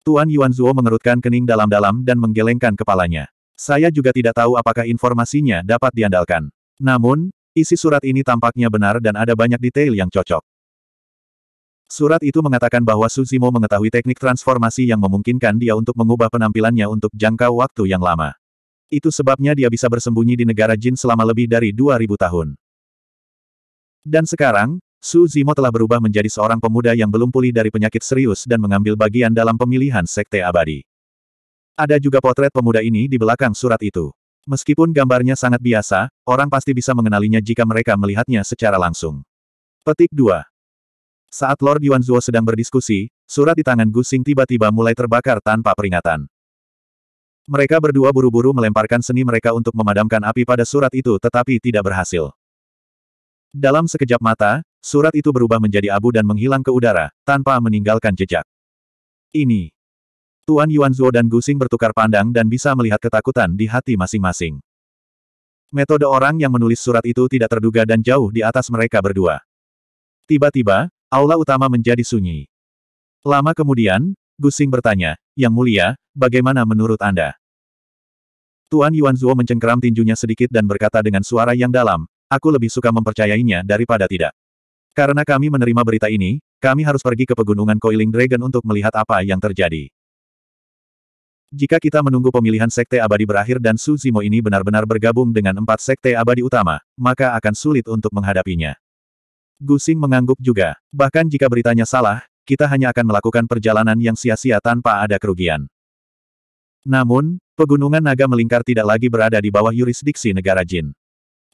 Tuan Yuan Zuo mengerutkan kening dalam-dalam dan menggelengkan kepalanya. Saya juga tidak tahu apakah informasinya dapat diandalkan. Namun, isi surat ini tampaknya benar dan ada banyak detail yang cocok. Surat itu mengatakan bahwa Suzimo mengetahui teknik transformasi yang memungkinkan dia untuk mengubah penampilannya untuk jangka waktu yang lama. Itu sebabnya dia bisa bersembunyi di negara Jin selama lebih dari 2000 tahun. Dan sekarang, Suzimo telah berubah menjadi seorang pemuda yang belum pulih dari penyakit serius dan mengambil bagian dalam pemilihan sekte abadi. Ada juga potret pemuda ini di belakang surat itu. Meskipun gambarnya sangat biasa, orang pasti bisa mengenalinya jika mereka melihatnya secara langsung. Petik 2. Saat Lord Yuan Yuanzuo sedang berdiskusi, surat di tangan Gusing tiba-tiba mulai terbakar tanpa peringatan. Mereka berdua buru-buru melemparkan seni mereka untuk memadamkan api pada surat itu tetapi tidak berhasil. Dalam sekejap mata, surat itu berubah menjadi abu dan menghilang ke udara, tanpa meninggalkan jejak. Ini. Tuan Yuan Yuanzuo dan Gusing bertukar pandang dan bisa melihat ketakutan di hati masing-masing. Metode orang yang menulis surat itu tidak terduga dan jauh di atas mereka berdua. Tiba-tiba, aula utama menjadi sunyi. Lama kemudian, Gusing bertanya, Yang Mulia, bagaimana menurut Anda? Tuan Yuan Zuo mencengkeram tinjunya sedikit dan berkata dengan suara yang dalam, aku lebih suka mempercayainya daripada tidak. Karena kami menerima berita ini, kami harus pergi ke pegunungan Coiling Dragon untuk melihat apa yang terjadi. Jika kita menunggu pemilihan Sekte Abadi berakhir dan Suzimo ini benar-benar bergabung dengan empat Sekte Abadi utama, maka akan sulit untuk menghadapinya. Gusing mengangguk juga. Bahkan jika beritanya salah, kita hanya akan melakukan perjalanan yang sia-sia tanpa ada kerugian. Namun, pegunungan naga melingkar tidak lagi berada di bawah yurisdiksi negara Jin.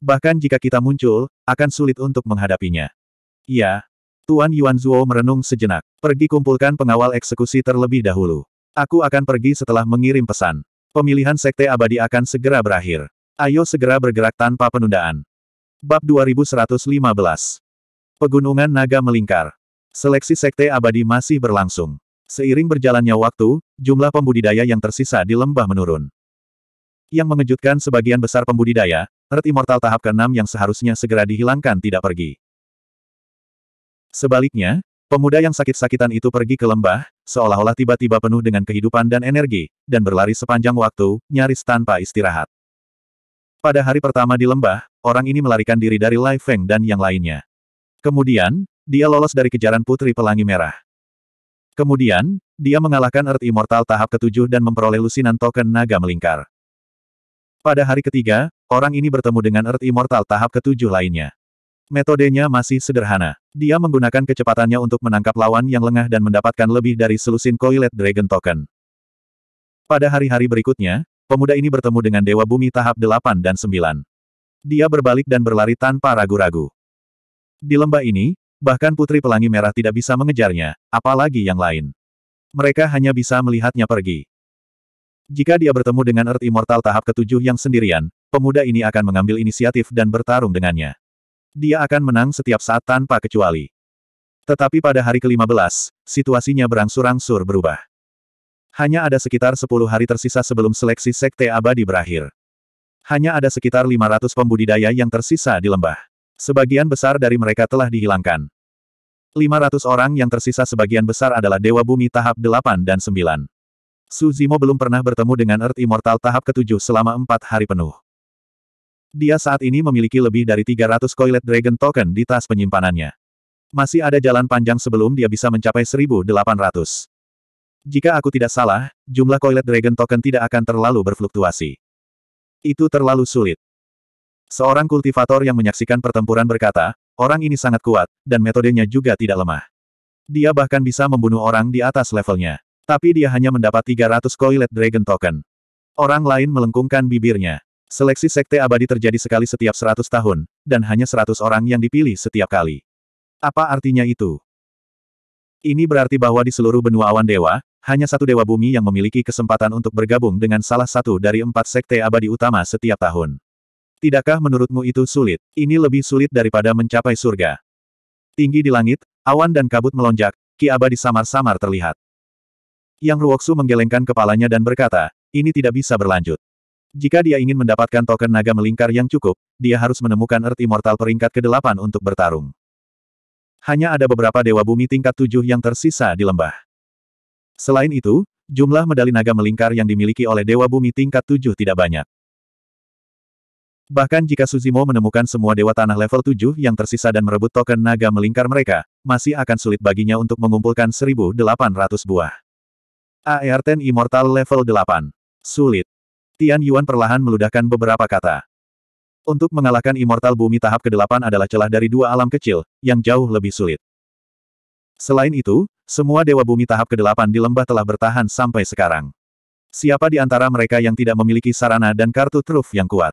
Bahkan jika kita muncul, akan sulit untuk menghadapinya. Ya, Tuan Yuan Zuo merenung sejenak. Pergi kumpulkan pengawal eksekusi terlebih dahulu. Aku akan pergi setelah mengirim pesan. Pemilihan Sekte Abadi akan segera berakhir. Ayo segera bergerak tanpa penundaan. Bab 2115 Pegunungan naga melingkar. Seleksi sekte abadi masih berlangsung. Seiring berjalannya waktu, jumlah pembudidaya yang tersisa di lembah menurun. Yang mengejutkan sebagian besar pembudidaya, Earth Immortal tahap ke-6 yang seharusnya segera dihilangkan tidak pergi. Sebaliknya, pemuda yang sakit-sakitan itu pergi ke lembah, seolah-olah tiba-tiba penuh dengan kehidupan dan energi, dan berlari sepanjang waktu, nyaris tanpa istirahat. Pada hari pertama di lembah, orang ini melarikan diri dari Lai Feng dan yang lainnya. Kemudian, dia lolos dari kejaran Putri Pelangi Merah. Kemudian, dia mengalahkan Earth Immortal tahap ketujuh dan memperoleh lusinan token naga melingkar. Pada hari ketiga, orang ini bertemu dengan Earth Immortal tahap ketujuh lainnya. Metodenya masih sederhana. Dia menggunakan kecepatannya untuk menangkap lawan yang lengah dan mendapatkan lebih dari selusin Coilet Dragon Token. Pada hari-hari berikutnya, pemuda ini bertemu dengan Dewa Bumi tahap 8 dan 9. Dia berbalik dan berlari tanpa ragu-ragu. Di lembah ini, bahkan Putri Pelangi Merah tidak bisa mengejarnya, apalagi yang lain. Mereka hanya bisa melihatnya pergi. Jika dia bertemu dengan Earth Immortal tahap ketujuh yang sendirian, pemuda ini akan mengambil inisiatif dan bertarung dengannya. Dia akan menang setiap saat tanpa kecuali. Tetapi pada hari ke-15, situasinya berangsur-angsur berubah. Hanya ada sekitar 10 hari tersisa sebelum seleksi Sekte Abadi berakhir. Hanya ada sekitar 500 pembudidaya yang tersisa di lembah. Sebagian besar dari mereka telah dihilangkan. 500 orang yang tersisa sebagian besar adalah Dewa Bumi tahap 8 dan 9. Suzimo belum pernah bertemu dengan Earth Immortal tahap ke-7 selama empat hari penuh. Dia saat ini memiliki lebih dari 300 Coilet Dragon Token di tas penyimpanannya. Masih ada jalan panjang sebelum dia bisa mencapai 1.800. Jika aku tidak salah, jumlah Coilet Dragon Token tidak akan terlalu berfluktuasi. Itu terlalu sulit. Seorang kultivator yang menyaksikan pertempuran berkata, orang ini sangat kuat, dan metodenya juga tidak lemah. Dia bahkan bisa membunuh orang di atas levelnya. Tapi dia hanya mendapat 300 Coilet Dragon Token. Orang lain melengkungkan bibirnya. Seleksi sekte abadi terjadi sekali setiap 100 tahun, dan hanya 100 orang yang dipilih setiap kali. Apa artinya itu? Ini berarti bahwa di seluruh benua awan dewa, hanya satu dewa bumi yang memiliki kesempatan untuk bergabung dengan salah satu dari empat sekte abadi utama setiap tahun. Tidakkah menurutmu itu sulit? Ini lebih sulit daripada mencapai surga. Tinggi di langit, awan dan kabut melonjak, Ki Abadi samar samar terlihat. Yang Ruoksu menggelengkan kepalanya dan berkata, ini tidak bisa berlanjut. Jika dia ingin mendapatkan token naga melingkar yang cukup, dia harus menemukan Earth Immortal peringkat ke-8 untuk bertarung. Hanya ada beberapa dewa bumi tingkat 7 yang tersisa di lembah. Selain itu, jumlah medali naga melingkar yang dimiliki oleh dewa bumi tingkat 7 tidak banyak. Bahkan jika Suzimo menemukan semua dewa tanah level 7 yang tersisa dan merebut token naga melingkar mereka, masih akan sulit baginya untuk mengumpulkan 1.800 buah. AR-10 Immortal level 8. Sulit. Tian Yuan perlahan meludahkan beberapa kata. Untuk mengalahkan Immortal Bumi tahap ke-8 adalah celah dari dua alam kecil, yang jauh lebih sulit. Selain itu, semua Dewa Bumi tahap ke-8 di lembah telah bertahan sampai sekarang. Siapa di antara mereka yang tidak memiliki sarana dan kartu truf yang kuat?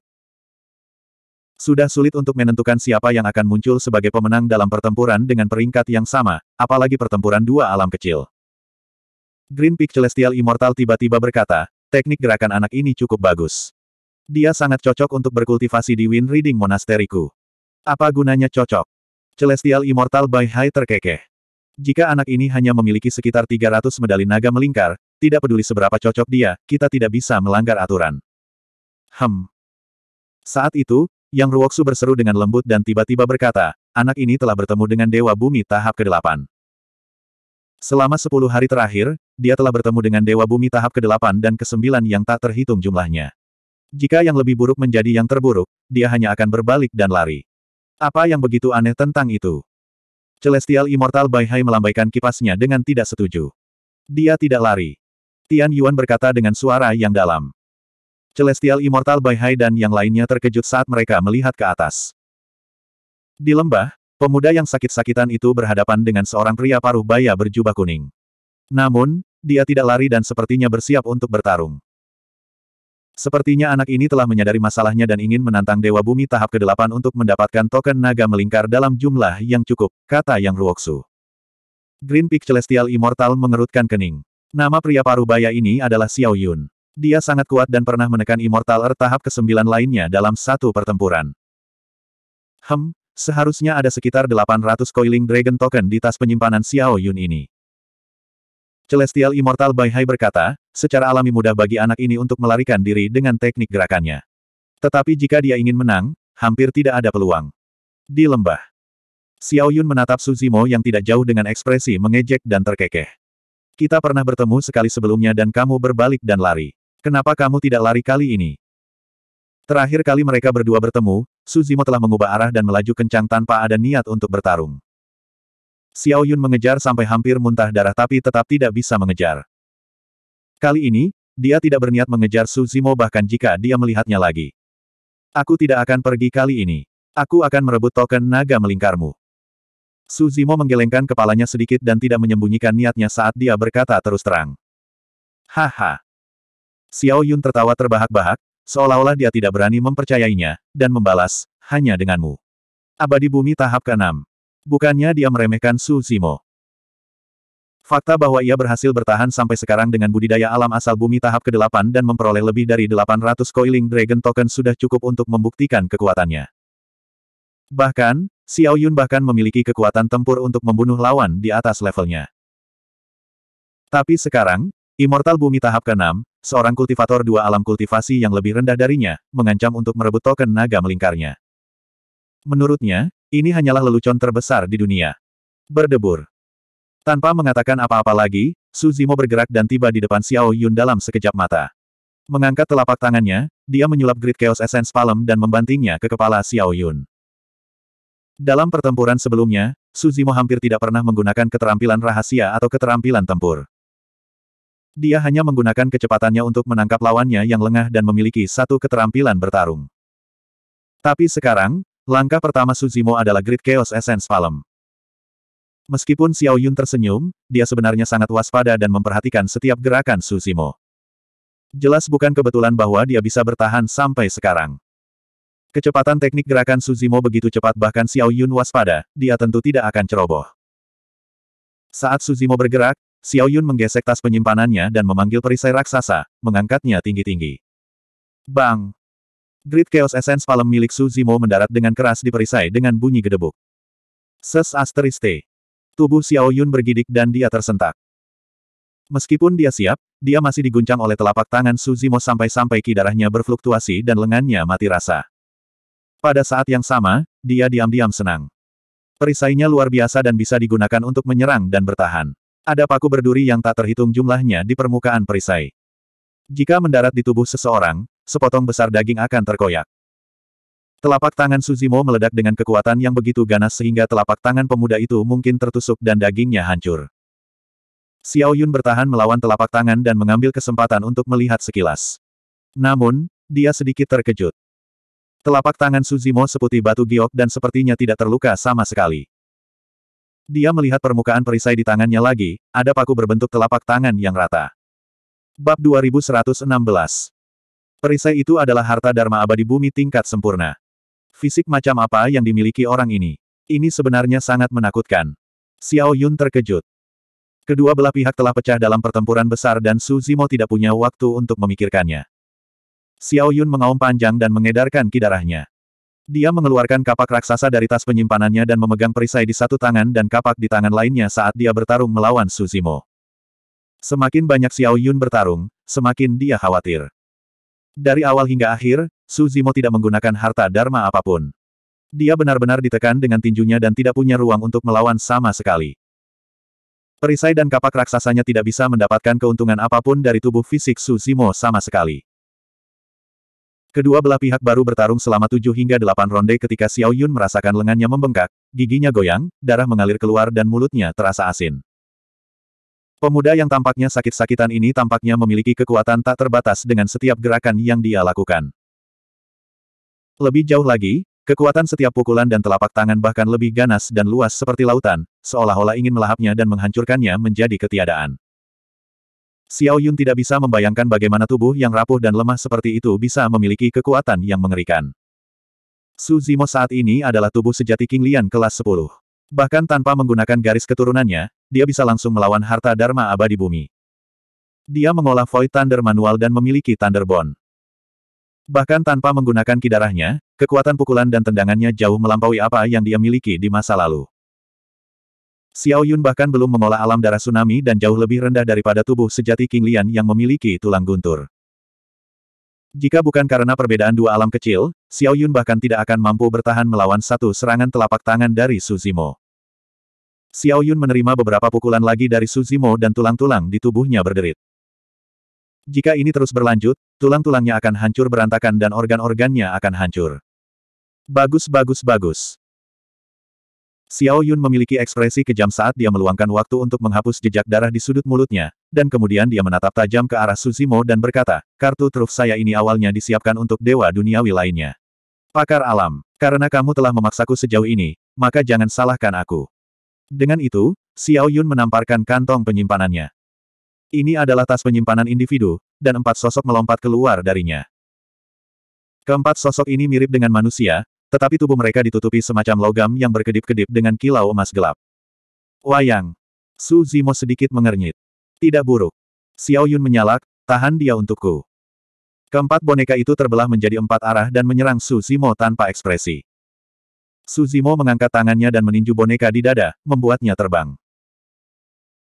Sudah sulit untuk menentukan siapa yang akan muncul sebagai pemenang dalam pertempuran dengan peringkat yang sama, apalagi pertempuran dua alam kecil. Green Peak Celestial Immortal tiba-tiba berkata, teknik gerakan anak ini cukup bagus. Dia sangat cocok untuk berkultivasi di Wind Reading Monasteriku. Apa gunanya cocok? Celestial Immortal by High terkekeh. Jika anak ini hanya memiliki sekitar 300 medali naga melingkar, tidak peduli seberapa cocok dia, kita tidak bisa melanggar aturan. Hem, saat itu, yang Ruoksu berseru dengan lembut dan tiba-tiba berkata, anak ini telah bertemu dengan Dewa Bumi tahap ke-8. Selama sepuluh hari terakhir, dia telah bertemu dengan Dewa Bumi tahap ke-8 dan ke-9 yang tak terhitung jumlahnya. Jika yang lebih buruk menjadi yang terburuk, dia hanya akan berbalik dan lari. Apa yang begitu aneh tentang itu? Celestial Immortal Bai Hai melambaikan kipasnya dengan tidak setuju. Dia tidak lari. Tian Yuan berkata dengan suara yang dalam. Celestial Immortal Bai Hai dan yang lainnya terkejut saat mereka melihat ke atas. Di lembah, pemuda yang sakit-sakitan itu berhadapan dengan seorang pria paruh baya berjubah kuning. Namun, dia tidak lari dan sepertinya bersiap untuk bertarung. Sepertinya anak ini telah menyadari masalahnya dan ingin menantang Dewa Bumi tahap ke-8 untuk mendapatkan token naga melingkar dalam jumlah yang cukup, kata Yang Ruoksu. Green Peak Celestial Immortal mengerutkan kening. Nama pria paruh baya ini adalah Xiao Yun. Dia sangat kuat dan pernah menekan Immortal Earth tahap ke-9 lainnya dalam satu pertempuran. Hem, seharusnya ada sekitar 800 Coiling Dragon Token di tas penyimpanan Xiao Yun ini. Celestial Immortal Bai Hai berkata, secara alami mudah bagi anak ini untuk melarikan diri dengan teknik gerakannya. Tetapi jika dia ingin menang, hampir tidak ada peluang. Di lembah, Xiao Yun menatap Suzimo yang tidak jauh dengan ekspresi mengejek dan terkekeh. Kita pernah bertemu sekali sebelumnya dan kamu berbalik dan lari. Kenapa kamu tidak lari kali ini? Terakhir kali mereka berdua bertemu, Suzimo telah mengubah arah dan melaju kencang tanpa ada niat untuk bertarung. Xiao Yun mengejar sampai hampir muntah darah tapi tetap tidak bisa mengejar. Kali ini, dia tidak berniat mengejar Suzimo bahkan jika dia melihatnya lagi. Aku tidak akan pergi kali ini. Aku akan merebut token naga melingkarmu. Suzimo menggelengkan kepalanya sedikit dan tidak menyembunyikan niatnya saat dia berkata terus terang. Haha, Xiao Yun tertawa terbahak-bahak, seolah-olah dia tidak berani mempercayainya, dan membalas, hanya denganmu. Abadi Bumi Tahap ke-6. Bukannya dia meremehkan Su Zimo. Fakta bahwa ia berhasil bertahan sampai sekarang dengan budidaya alam asal bumi tahap ke-8 dan memperoleh lebih dari 800 coiling dragon token sudah cukup untuk membuktikan kekuatannya. Bahkan, Xiao Yun bahkan memiliki kekuatan tempur untuk membunuh lawan di atas levelnya. Tapi sekarang, Immortal Bumi tahap ke-6, seorang kultivator dua alam kultivasi yang lebih rendah darinya, mengancam untuk merebut token naga melingkarnya. Menurutnya, ini hanyalah lelucon terbesar di dunia. Berdebur. Tanpa mengatakan apa-apa lagi, Suzimo bergerak dan tiba di depan Xiao Yun dalam sekejap mata. Mengangkat telapak tangannya, dia menyulap grid Chaos Essence Palem dan membantingnya ke kepala Xiao Yun. Dalam pertempuran sebelumnya, Suzimo hampir tidak pernah menggunakan keterampilan rahasia atau keterampilan tempur. Dia hanya menggunakan kecepatannya untuk menangkap lawannya yang lengah dan memiliki satu keterampilan bertarung. Tapi sekarang, langkah pertama Suzimo adalah Great Chaos Essence Palem. Meskipun Xiao Yun tersenyum, dia sebenarnya sangat waspada dan memperhatikan setiap gerakan Suzimo. Jelas bukan kebetulan bahwa dia bisa bertahan sampai sekarang. Kecepatan teknik gerakan Suzimo begitu cepat bahkan Xiao Yun waspada, dia tentu tidak akan ceroboh. Saat Suzimo bergerak, Xiao Yun menggesek tas penyimpanannya dan memanggil perisai raksasa, mengangkatnya tinggi-tinggi. Bang! Grid Chaos Essence Palem milik Su Zimo mendarat dengan keras di perisai dengan bunyi gedebuk. Ses asteriste. Tubuh Xiao Yun bergidik dan dia tersentak. Meskipun dia siap, dia masih diguncang oleh telapak tangan Su Zimo sampai-sampai ki darahnya berfluktuasi dan lengannya mati rasa. Pada saat yang sama, dia diam-diam senang. Perisainya luar biasa dan bisa digunakan untuk menyerang dan bertahan. Ada paku berduri yang tak terhitung jumlahnya di permukaan perisai. Jika mendarat di tubuh seseorang, sepotong besar daging akan terkoyak. Telapak tangan Suzimo meledak dengan kekuatan yang begitu ganas sehingga telapak tangan pemuda itu mungkin tertusuk dan dagingnya hancur. Xiao Yun bertahan melawan telapak tangan dan mengambil kesempatan untuk melihat sekilas. Namun, dia sedikit terkejut. Telapak tangan Suzimo seputih batu giok dan sepertinya tidak terluka sama sekali. Dia melihat permukaan perisai di tangannya lagi, ada paku berbentuk telapak tangan yang rata. Bab 2116 Perisai itu adalah harta Dharma abadi bumi tingkat sempurna. Fisik macam apa yang dimiliki orang ini? Ini sebenarnya sangat menakutkan. Xiao Yun terkejut. Kedua belah pihak telah pecah dalam pertempuran besar dan Su Zimo tidak punya waktu untuk memikirkannya. Xiao Yun mengaum panjang dan mengedarkan kidarahnya. Dia mengeluarkan kapak raksasa dari tas penyimpanannya dan memegang perisai di satu tangan dan kapak di tangan lainnya saat dia bertarung melawan Suzimo. Semakin banyak Xiao Yun bertarung, semakin dia khawatir. Dari awal hingga akhir, Suzimo tidak menggunakan harta dharma apapun. Dia benar-benar ditekan dengan tinjunya dan tidak punya ruang untuk melawan sama sekali. Perisai dan kapak raksasanya tidak bisa mendapatkan keuntungan apapun dari tubuh fisik Suzimo sama sekali. Kedua belah pihak baru bertarung selama tujuh hingga delapan ronde ketika Xiao Yun merasakan lengannya membengkak, giginya goyang, darah mengalir keluar dan mulutnya terasa asin. Pemuda yang tampaknya sakit-sakitan ini tampaknya memiliki kekuatan tak terbatas dengan setiap gerakan yang dia lakukan. Lebih jauh lagi, kekuatan setiap pukulan dan telapak tangan bahkan lebih ganas dan luas seperti lautan, seolah-olah ingin melahapnya dan menghancurkannya menjadi ketiadaan. Xiao Yun tidak bisa membayangkan bagaimana tubuh yang rapuh dan lemah seperti itu bisa memiliki kekuatan yang mengerikan. Su Zimo saat ini adalah tubuh sejati King Lian kelas 10. Bahkan tanpa menggunakan garis keturunannya, dia bisa langsung melawan harta Dharma abadi bumi. Dia mengolah Void Thunder manual dan memiliki Thunderbolt. Bahkan tanpa menggunakan kidarahnya, kekuatan pukulan dan tendangannya jauh melampaui apa yang dia miliki di masa lalu. Xiao Yun bahkan belum mengolah alam darah tsunami dan jauh lebih rendah daripada tubuh sejati King Lian yang memiliki tulang guntur. Jika bukan karena perbedaan dua alam kecil, Xiao Yun bahkan tidak akan mampu bertahan melawan satu serangan telapak tangan dari Suzimo. Xiao Yun menerima beberapa pukulan lagi dari Suzimo dan tulang-tulang di tubuhnya berderit. Jika ini terus berlanjut, tulang-tulangnya akan hancur berantakan dan organ-organnya akan hancur. Bagus bagus bagus. Xiao Yun memiliki ekspresi kejam saat dia meluangkan waktu untuk menghapus jejak darah di sudut mulutnya, dan kemudian dia menatap tajam ke arah Suzimo dan berkata, kartu truf saya ini awalnya disiapkan untuk dewa duniawi lainnya. Pakar alam, karena kamu telah memaksaku sejauh ini, maka jangan salahkan aku. Dengan itu, Xiao Yun menamparkan kantong penyimpanannya. Ini adalah tas penyimpanan individu, dan empat sosok melompat keluar darinya. Keempat sosok ini mirip dengan manusia, tetapi tubuh mereka ditutupi semacam logam yang berkedip-kedip dengan kilau emas gelap. Wayang. Su Zimo sedikit mengernyit. Tidak buruk. Xiao Yun menyalak, tahan dia untukku. Keempat boneka itu terbelah menjadi empat arah dan menyerang Su Zimo tanpa ekspresi. Su Zimo mengangkat tangannya dan meninju boneka di dada, membuatnya terbang.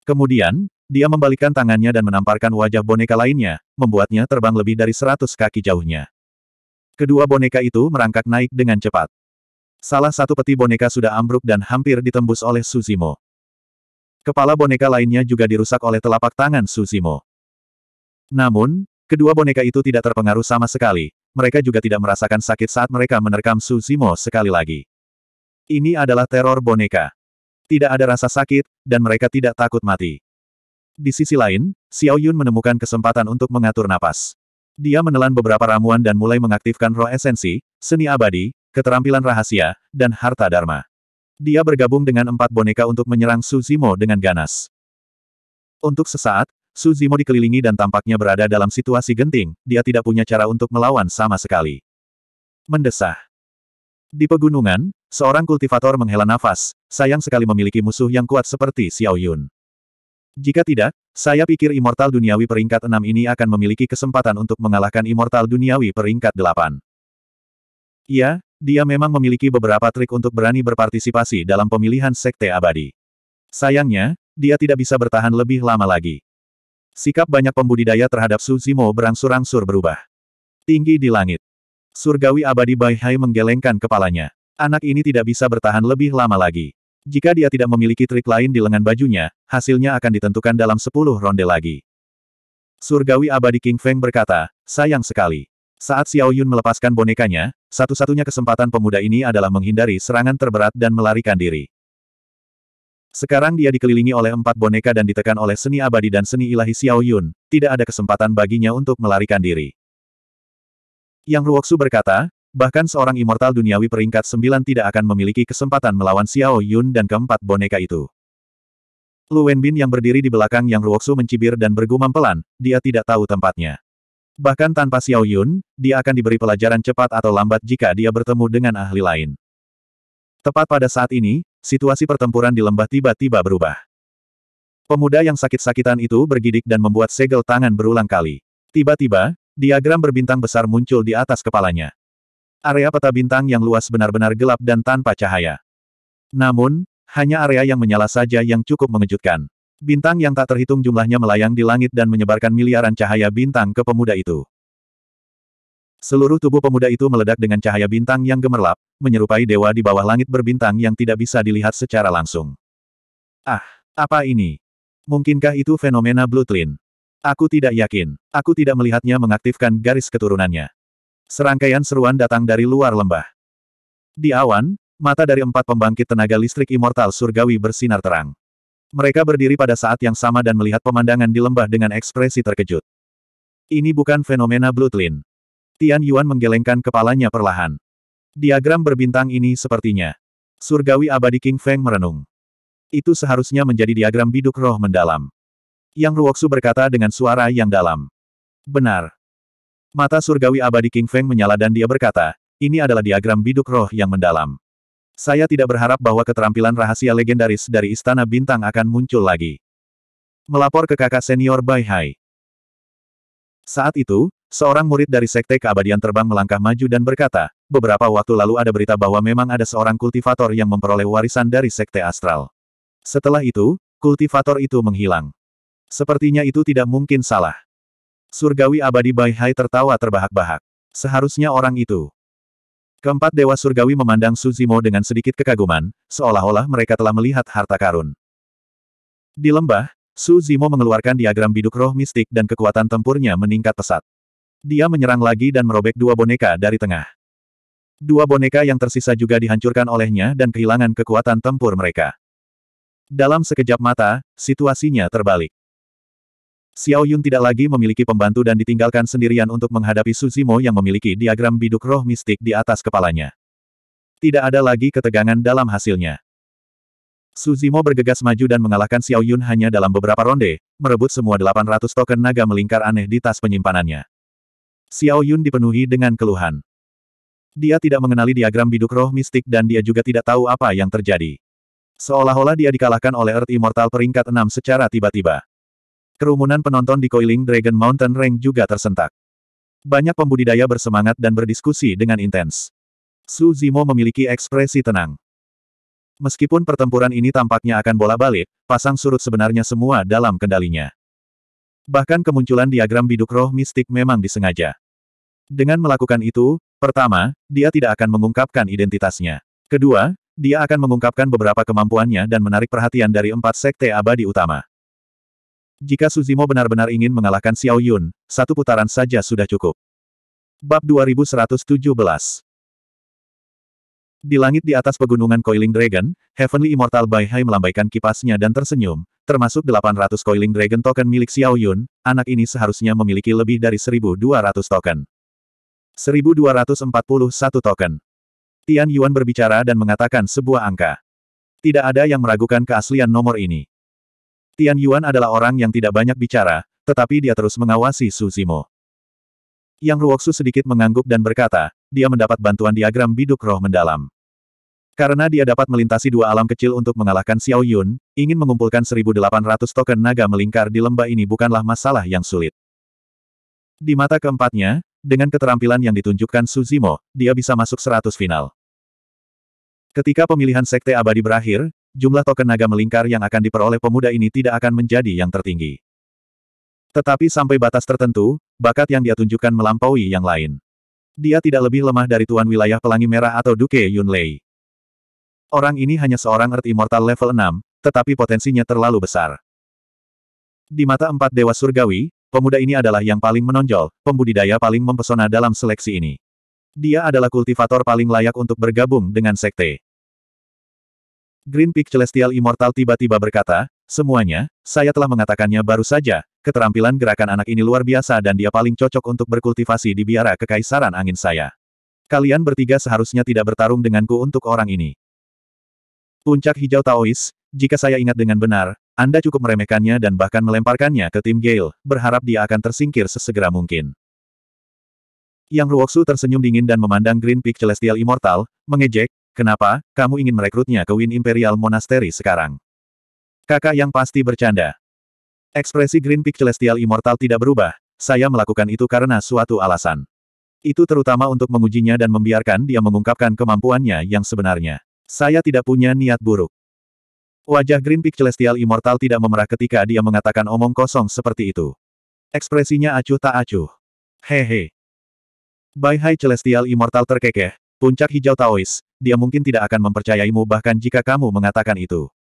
Kemudian, dia membalikkan tangannya dan menamparkan wajah boneka lainnya, membuatnya terbang lebih dari seratus kaki jauhnya. Kedua boneka itu merangkak naik dengan cepat. Salah satu peti boneka sudah ambruk dan hampir ditembus oleh Suzimo. Kepala boneka lainnya juga dirusak oleh telapak tangan Suzimo. Namun, kedua boneka itu tidak terpengaruh sama sekali. Mereka juga tidak merasakan sakit saat mereka menerkam Suzimo sekali lagi. Ini adalah teror boneka. Tidak ada rasa sakit, dan mereka tidak takut mati. Di sisi lain, Xiao Yun menemukan kesempatan untuk mengatur napas. Dia menelan beberapa ramuan dan mulai mengaktifkan roh esensi, seni abadi, keterampilan rahasia, dan harta dharma. Dia bergabung dengan empat boneka untuk menyerang Suzimo dengan ganas. Untuk sesaat, Suzimo dikelilingi dan tampaknya berada dalam situasi genting, dia tidak punya cara untuk melawan sama sekali. Mendesah. Di pegunungan, seorang kultivator menghela nafas, sayang sekali memiliki musuh yang kuat seperti Xiao Yun. Jika tidak, saya pikir Immortal Duniawi peringkat 6 ini akan memiliki kesempatan untuk mengalahkan Immortal Duniawi peringkat 8. Iya, dia memang memiliki beberapa trik untuk berani berpartisipasi dalam pemilihan Sekte Abadi. Sayangnya, dia tidak bisa bertahan lebih lama lagi. Sikap banyak pembudidaya terhadap Su Zimo berangsur-angsur berubah. Tinggi di langit. Surgawi abadi Bai Hai menggelengkan kepalanya. Anak ini tidak bisa bertahan lebih lama lagi. Jika dia tidak memiliki trik lain di lengan bajunya, hasilnya akan ditentukan dalam sepuluh ronde lagi. Surgawi abadi King Feng berkata, sayang sekali. Saat Xiao Yun melepaskan bonekanya, satu-satunya kesempatan pemuda ini adalah menghindari serangan terberat dan melarikan diri. Sekarang dia dikelilingi oleh empat boneka dan ditekan oleh seni abadi dan seni ilahi Xiao Yun, tidak ada kesempatan baginya untuk melarikan diri. Yang Ruoksu berkata, Bahkan seorang immortal duniawi peringkat sembilan tidak akan memiliki kesempatan melawan Xiao Yun dan keempat boneka itu. Lu Wenbin yang berdiri di belakang Yang Ruoksu mencibir dan bergumam pelan, dia tidak tahu tempatnya. Bahkan tanpa Xiao Yun, dia akan diberi pelajaran cepat atau lambat jika dia bertemu dengan ahli lain. Tepat pada saat ini, situasi pertempuran di lembah tiba-tiba berubah. Pemuda yang sakit-sakitan itu bergidik dan membuat segel tangan berulang kali. Tiba-tiba, diagram berbintang besar muncul di atas kepalanya. Area peta bintang yang luas benar-benar gelap dan tanpa cahaya. Namun, hanya area yang menyala saja yang cukup mengejutkan. Bintang yang tak terhitung jumlahnya melayang di langit dan menyebarkan miliaran cahaya bintang ke pemuda itu. Seluruh tubuh pemuda itu meledak dengan cahaya bintang yang gemerlap, menyerupai dewa di bawah langit berbintang yang tidak bisa dilihat secara langsung. Ah, apa ini? Mungkinkah itu fenomena Blue Twin? Aku tidak yakin. Aku tidak melihatnya mengaktifkan garis keturunannya. Serangkaian seruan datang dari luar lembah. Di awan, mata dari empat pembangkit tenaga listrik immortal surgawi bersinar terang. Mereka berdiri pada saat yang sama dan melihat pemandangan di lembah dengan ekspresi terkejut. Ini bukan fenomena Bloodline. Tian Yuan menggelengkan kepalanya perlahan. Diagram berbintang ini sepertinya. Surgawi abadi King Feng merenung. Itu seharusnya menjadi diagram biduk roh mendalam. Yang Ruoksu berkata dengan suara yang dalam. Benar. Mata surgawi abadi King Feng menyala dan dia berkata, ini adalah diagram biduk roh yang mendalam. Saya tidak berharap bahwa keterampilan rahasia legendaris dari Istana Bintang akan muncul lagi. Melapor ke kakak senior Bai Hai. Saat itu, seorang murid dari Sekte Keabadian terbang melangkah maju dan berkata, beberapa waktu lalu ada berita bahwa memang ada seorang kultivator yang memperoleh warisan dari Sekte Astral. Setelah itu, kultivator itu menghilang. Sepertinya itu tidak mungkin salah. Surgawi abadi Bai Hai tertawa terbahak-bahak. Seharusnya orang itu. Keempat dewa surgawi memandang Suzimo dengan sedikit kekaguman, seolah-olah mereka telah melihat harta karun. Di lembah, Suzimo mengeluarkan diagram biduk roh mistik dan kekuatan tempurnya meningkat pesat. Dia menyerang lagi dan merobek dua boneka dari tengah. Dua boneka yang tersisa juga dihancurkan olehnya dan kehilangan kekuatan tempur mereka. Dalam sekejap mata, situasinya terbalik. Xiao Yun tidak lagi memiliki pembantu dan ditinggalkan sendirian untuk menghadapi Suzimo yang memiliki diagram biduk roh mistik di atas kepalanya. Tidak ada lagi ketegangan dalam hasilnya. Suzimo bergegas maju dan mengalahkan Xiao Yun hanya dalam beberapa ronde, merebut semua 800 token naga melingkar aneh di tas penyimpanannya. Xiao Yun dipenuhi dengan keluhan. Dia tidak mengenali diagram biduk roh mistik dan dia juga tidak tahu apa yang terjadi. Seolah-olah dia dikalahkan oleh Earth Immortal peringkat 6 secara tiba-tiba. Kerumunan penonton di Coiling Dragon Mountain Range juga tersentak. Banyak pembudidaya bersemangat dan berdiskusi dengan intens. Su Zimo memiliki ekspresi tenang. Meskipun pertempuran ini tampaknya akan bola balik, pasang surut sebenarnya semua dalam kendalinya. Bahkan kemunculan diagram biduk roh mistik memang disengaja. Dengan melakukan itu, pertama, dia tidak akan mengungkapkan identitasnya. Kedua, dia akan mengungkapkan beberapa kemampuannya dan menarik perhatian dari empat sekte abadi utama. Jika Suzimo benar-benar ingin mengalahkan Xiao Yun, satu putaran saja sudah cukup. Bab 2117 Di langit di atas pegunungan Coiling Dragon, Heavenly Immortal Bai Hai melambaikan kipasnya dan tersenyum, termasuk 800 Coiling Dragon token milik Xiao Yun, anak ini seharusnya memiliki lebih dari 1200 token. 1241 token. Tian Yuan berbicara dan mengatakan sebuah angka. Tidak ada yang meragukan keaslian nomor ini. Tian Yuan adalah orang yang tidak banyak bicara, tetapi dia terus mengawasi Su Zimo. Yang Ruoksu sedikit mengangguk dan berkata, dia mendapat bantuan diagram biduk roh mendalam. Karena dia dapat melintasi dua alam kecil untuk mengalahkan Xiao Yun, ingin mengumpulkan 1.800 token naga melingkar di lembah ini bukanlah masalah yang sulit. Di mata keempatnya, dengan keterampilan yang ditunjukkan Su Zimo, dia bisa masuk 100 final. Ketika pemilihan Sekte Abadi berakhir, jumlah token naga melingkar yang akan diperoleh pemuda ini tidak akan menjadi yang tertinggi. Tetapi sampai batas tertentu, bakat yang dia tunjukkan melampaui yang lain. Dia tidak lebih lemah dari Tuan Wilayah Pelangi Merah atau Duke Yunlei. Orang ini hanya seorang Earth Immortal level 6, tetapi potensinya terlalu besar. Di mata empat dewa surgawi, pemuda ini adalah yang paling menonjol, pembudidaya paling mempesona dalam seleksi ini. Dia adalah kultivator paling layak untuk bergabung dengan sekte. Green Peak Celestial Immortal tiba-tiba berkata, semuanya, saya telah mengatakannya baru saja, keterampilan gerakan anak ini luar biasa dan dia paling cocok untuk berkultivasi di biara kekaisaran angin saya. Kalian bertiga seharusnya tidak bertarung denganku untuk orang ini. Puncak hijau Taois, jika saya ingat dengan benar, Anda cukup meremehkannya dan bahkan melemparkannya ke tim Gale, berharap dia akan tersingkir sesegera mungkin. Yang Ruoksu tersenyum dingin dan memandang Green Peak Celestial Immortal, mengejek, Kenapa, kamu ingin merekrutnya ke Win Imperial Monastery sekarang? Kakak yang pasti bercanda. Ekspresi Green Peak Celestial Immortal tidak berubah, saya melakukan itu karena suatu alasan. Itu terutama untuk mengujinya dan membiarkan dia mengungkapkan kemampuannya yang sebenarnya. Saya tidak punya niat buruk. Wajah Green Peak Celestial Immortal tidak memerah ketika dia mengatakan omong kosong seperti itu. Ekspresinya acuh tak acuh. Hehe. Bai Hai Celestial Immortal terkekeh, puncak hijau Taois, dia mungkin tidak akan mempercayaimu bahkan jika kamu mengatakan itu.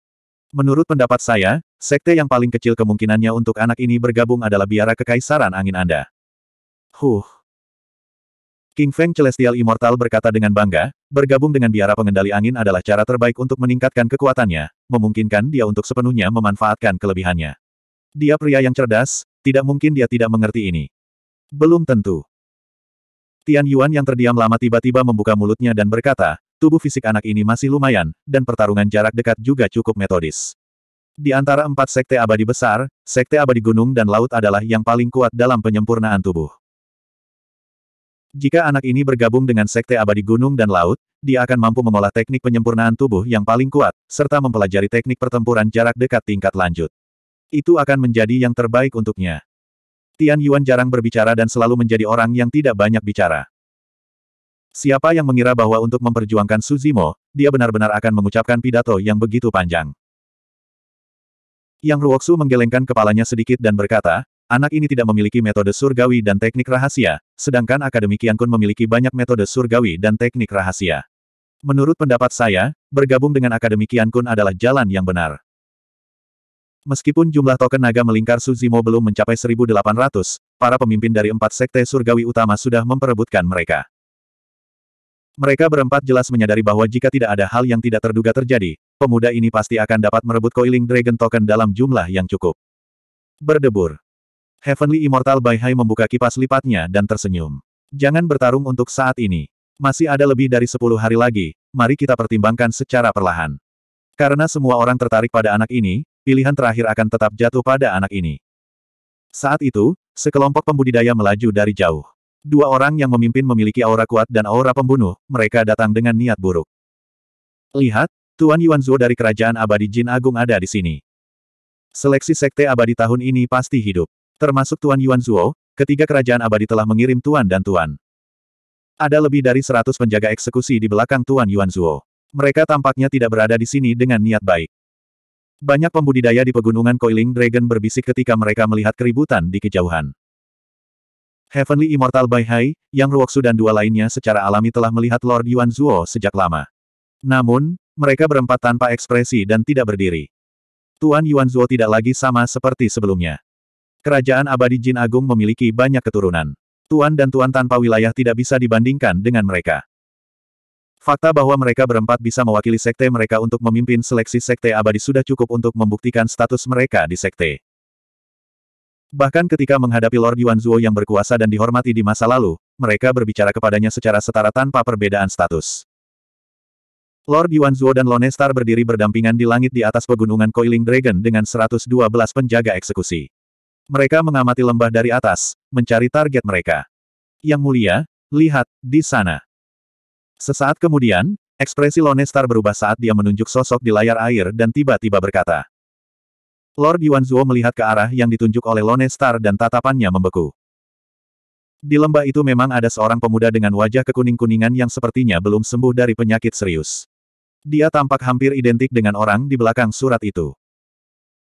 Menurut pendapat saya, sekte yang paling kecil kemungkinannya untuk anak ini bergabung adalah biara kekaisaran angin Anda. Huh. King Feng Celestial Immortal berkata dengan bangga, bergabung dengan biara pengendali angin adalah cara terbaik untuk meningkatkan kekuatannya, memungkinkan dia untuk sepenuhnya memanfaatkan kelebihannya. Dia pria yang cerdas, tidak mungkin dia tidak mengerti ini. Belum tentu. Tian Yuan yang terdiam lama tiba-tiba membuka mulutnya dan berkata, tubuh fisik anak ini masih lumayan, dan pertarungan jarak dekat juga cukup metodis. Di antara empat sekte abadi besar, sekte abadi gunung dan laut adalah yang paling kuat dalam penyempurnaan tubuh. Jika anak ini bergabung dengan sekte abadi gunung dan laut, dia akan mampu mengolah teknik penyempurnaan tubuh yang paling kuat, serta mempelajari teknik pertempuran jarak dekat tingkat lanjut. Itu akan menjadi yang terbaik untuknya. Tian Yuan jarang berbicara dan selalu menjadi orang yang tidak banyak bicara. Siapa yang mengira bahwa untuk memperjuangkan Suzimo, dia benar-benar akan mengucapkan pidato yang begitu panjang. Yang Ruoksu menggelengkan kepalanya sedikit dan berkata, anak ini tidak memiliki metode surgawi dan teknik rahasia, sedangkan Akademi Kian Kun memiliki banyak metode surgawi dan teknik rahasia. Menurut pendapat saya, bergabung dengan Akademi Kian Kun adalah jalan yang benar. Meskipun jumlah token naga melingkar Suzimo belum mencapai 1800, para pemimpin dari empat sekte surgawi utama sudah memperebutkan mereka. Mereka berempat jelas menyadari bahwa jika tidak ada hal yang tidak terduga terjadi, pemuda ini pasti akan dapat merebut Coiling Dragon Token dalam jumlah yang cukup. Berdebur. Heavenly Immortal Bai Hai membuka kipas lipatnya dan tersenyum. Jangan bertarung untuk saat ini. Masih ada lebih dari 10 hari lagi, mari kita pertimbangkan secara perlahan. Karena semua orang tertarik pada anak ini, pilihan terakhir akan tetap jatuh pada anak ini. Saat itu, sekelompok pembudidaya melaju dari jauh. Dua orang yang memimpin memiliki aura kuat dan aura pembunuh, mereka datang dengan niat buruk. Lihat, Tuan Yuan Zhuo dari Kerajaan Abadi Jin Agung ada di sini. Seleksi Sekte Abadi tahun ini pasti hidup. Termasuk Tuan Yuan Zhuo, ketiga Kerajaan Abadi telah mengirim Tuan dan Tuan. Ada lebih dari seratus penjaga eksekusi di belakang Tuan Yuan Zhuo. Mereka tampaknya tidak berada di sini dengan niat baik. Banyak pembudidaya di pegunungan Koiling Dragon berbisik ketika mereka melihat keributan di kejauhan. Heavenly Immortal Bai Hai, Yang Ruoksu dan dua lainnya secara alami telah melihat Lord Yuan Zuo sejak lama. Namun, mereka berempat tanpa ekspresi dan tidak berdiri. Tuan Yuan Zuo tidak lagi sama seperti sebelumnya. Kerajaan abadi Jin Agung memiliki banyak keturunan. Tuan dan tuan tanpa wilayah tidak bisa dibandingkan dengan mereka. Fakta bahwa mereka berempat bisa mewakili sekte mereka untuk memimpin seleksi sekte abadi sudah cukup untuk membuktikan status mereka di sekte. Bahkan ketika menghadapi Lord Yuan Zuo yang berkuasa dan dihormati di masa lalu, mereka berbicara kepadanya secara setara tanpa perbedaan status. Lord Yuan Zuo dan Lone Star berdiri berdampingan di langit di atas pegunungan Coiling Dragon dengan 112 penjaga eksekusi. Mereka mengamati lembah dari atas, mencari target mereka. Yang mulia, lihat, di sana. Sesaat kemudian, ekspresi Lone Star berubah saat dia menunjuk sosok di layar air dan tiba-tiba berkata, Lord Yuan Yuanzuo melihat ke arah yang ditunjuk oleh Lone Star dan tatapannya membeku. Di lembah itu memang ada seorang pemuda dengan wajah kekuning-kuningan yang sepertinya belum sembuh dari penyakit serius. Dia tampak hampir identik dengan orang di belakang surat itu.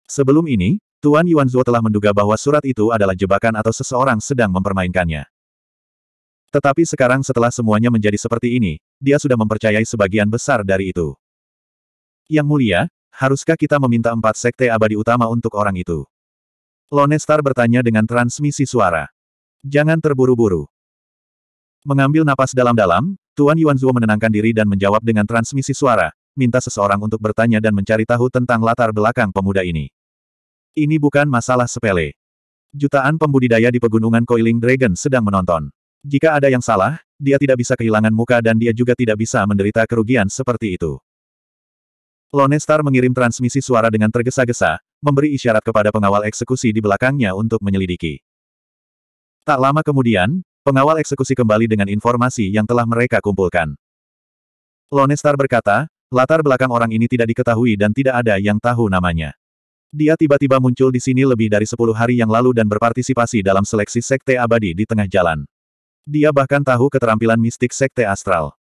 Sebelum ini, Tuan Yuan Yuanzuo telah menduga bahwa surat itu adalah jebakan atau seseorang sedang mempermainkannya. Tetapi sekarang setelah semuanya menjadi seperti ini, dia sudah mempercayai sebagian besar dari itu. Yang mulia, haruskah kita meminta empat sekte abadi utama untuk orang itu? Lonestar bertanya dengan transmisi suara. Jangan terburu-buru. Mengambil napas dalam-dalam, Tuan Yuanzuo menenangkan diri dan menjawab dengan transmisi suara, minta seseorang untuk bertanya dan mencari tahu tentang latar belakang pemuda ini. Ini bukan masalah sepele. Jutaan pembudidaya di pegunungan Coiling Dragon sedang menonton. Jika ada yang salah, dia tidak bisa kehilangan muka dan dia juga tidak bisa menderita kerugian seperti itu. Lonestar mengirim transmisi suara dengan tergesa-gesa, memberi isyarat kepada pengawal eksekusi di belakangnya untuk menyelidiki. Tak lama kemudian, pengawal eksekusi kembali dengan informasi yang telah mereka kumpulkan. Lonestar berkata, latar belakang orang ini tidak diketahui dan tidak ada yang tahu namanya. Dia tiba-tiba muncul di sini lebih dari 10 hari yang lalu dan berpartisipasi dalam seleksi sekte abadi di tengah jalan. Dia bahkan tahu keterampilan mistik sekte astral.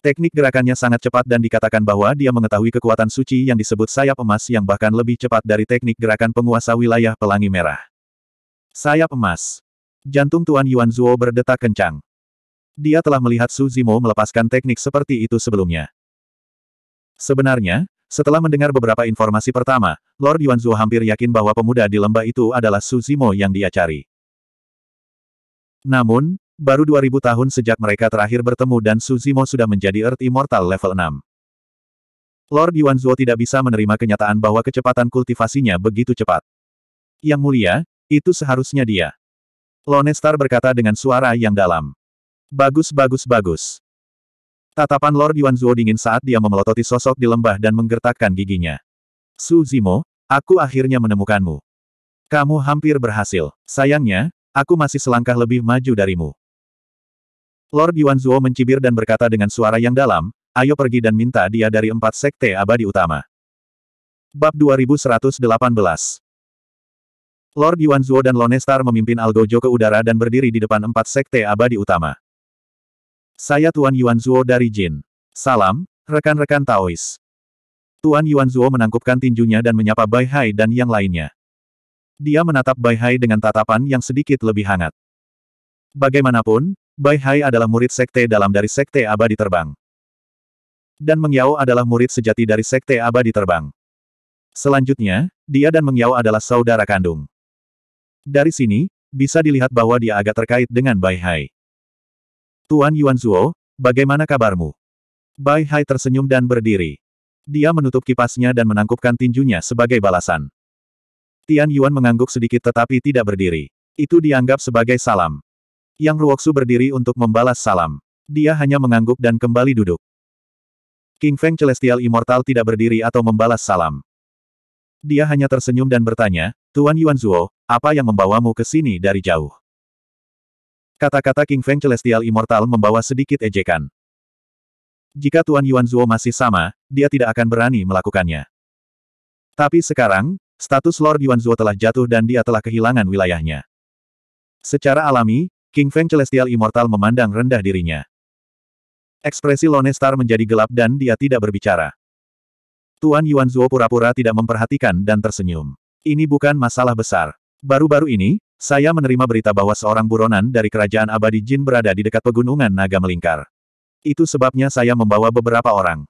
Teknik gerakannya sangat cepat dan dikatakan bahwa dia mengetahui kekuatan suci yang disebut sayap emas yang bahkan lebih cepat dari teknik gerakan penguasa wilayah pelangi merah. Sayap emas. Jantung Tuan Yuan Zuo berdetak kencang. Dia telah melihat Su Zimo melepaskan teknik seperti itu sebelumnya. Sebenarnya, setelah mendengar beberapa informasi pertama, Lord Yuan Zuo hampir yakin bahwa pemuda di lembah itu adalah Su Zimo yang dia cari. Namun, Baru 2000 tahun sejak mereka terakhir bertemu dan Suzimo sudah menjadi Earth Immortal level 6. Lord Yuan Zhuo tidak bisa menerima kenyataan bahwa kecepatan kultivasinya begitu cepat. Yang mulia, itu seharusnya dia. Lonestar berkata dengan suara yang dalam. Bagus bagus bagus. Tatapan Lord Yuan Zhuo dingin saat dia memelototi sosok di lembah dan menggertakkan giginya. Suzimo, aku akhirnya menemukanmu. Kamu hampir berhasil. Sayangnya, aku masih selangkah lebih maju darimu. Lord Yuan Zhuo mencibir dan berkata dengan suara yang dalam, ayo pergi dan minta dia dari empat sekte abadi utama. Bab 2118 Lord Yuan Zhuo dan Lonestar memimpin Algojo ke udara dan berdiri di depan empat sekte abadi utama. Saya Tuan Yuan Zhuo dari Jin. Salam, rekan-rekan Taois. Tuan Yuan Zhuo menangkupkan tinjunya dan menyapa Bai Hai dan yang lainnya. Dia menatap Bai Hai dengan tatapan yang sedikit lebih hangat. Bagaimanapun, Bai Hai adalah murid sekte dalam dari sekte abadi terbang. Dan Meng adalah murid sejati dari sekte abadi terbang. Selanjutnya, dia dan Meng adalah saudara kandung. Dari sini, bisa dilihat bahwa dia agak terkait dengan Bai Hai. Tuan Yuan Zuo, bagaimana kabarmu? Bai Hai tersenyum dan berdiri. Dia menutup kipasnya dan menangkupkan tinjunya sebagai balasan. Tian Yuan mengangguk sedikit tetapi tidak berdiri. Itu dianggap sebagai salam yang Ruoksu berdiri untuk membalas salam. Dia hanya mengangguk dan kembali duduk. King Feng Celestial Immortal tidak berdiri atau membalas salam. Dia hanya tersenyum dan bertanya, Tuan Yuan Zuo, apa yang membawamu ke sini dari jauh? Kata-kata King Feng Celestial Immortal membawa sedikit ejekan. Jika Tuan Yuan Zuo masih sama, dia tidak akan berani melakukannya. Tapi sekarang, status Lord Yuan Zuo telah jatuh dan dia telah kehilangan wilayahnya. Secara alami, King Feng Celestial Immortal memandang rendah dirinya. Ekspresi Lone Star menjadi gelap dan dia tidak berbicara. Tuan Yuan Zuo pura-pura tidak memperhatikan dan tersenyum. Ini bukan masalah besar. Baru-baru ini, saya menerima berita bahwa seorang buronan dari kerajaan abadi Jin berada di dekat pegunungan naga melingkar. Itu sebabnya saya membawa beberapa orang.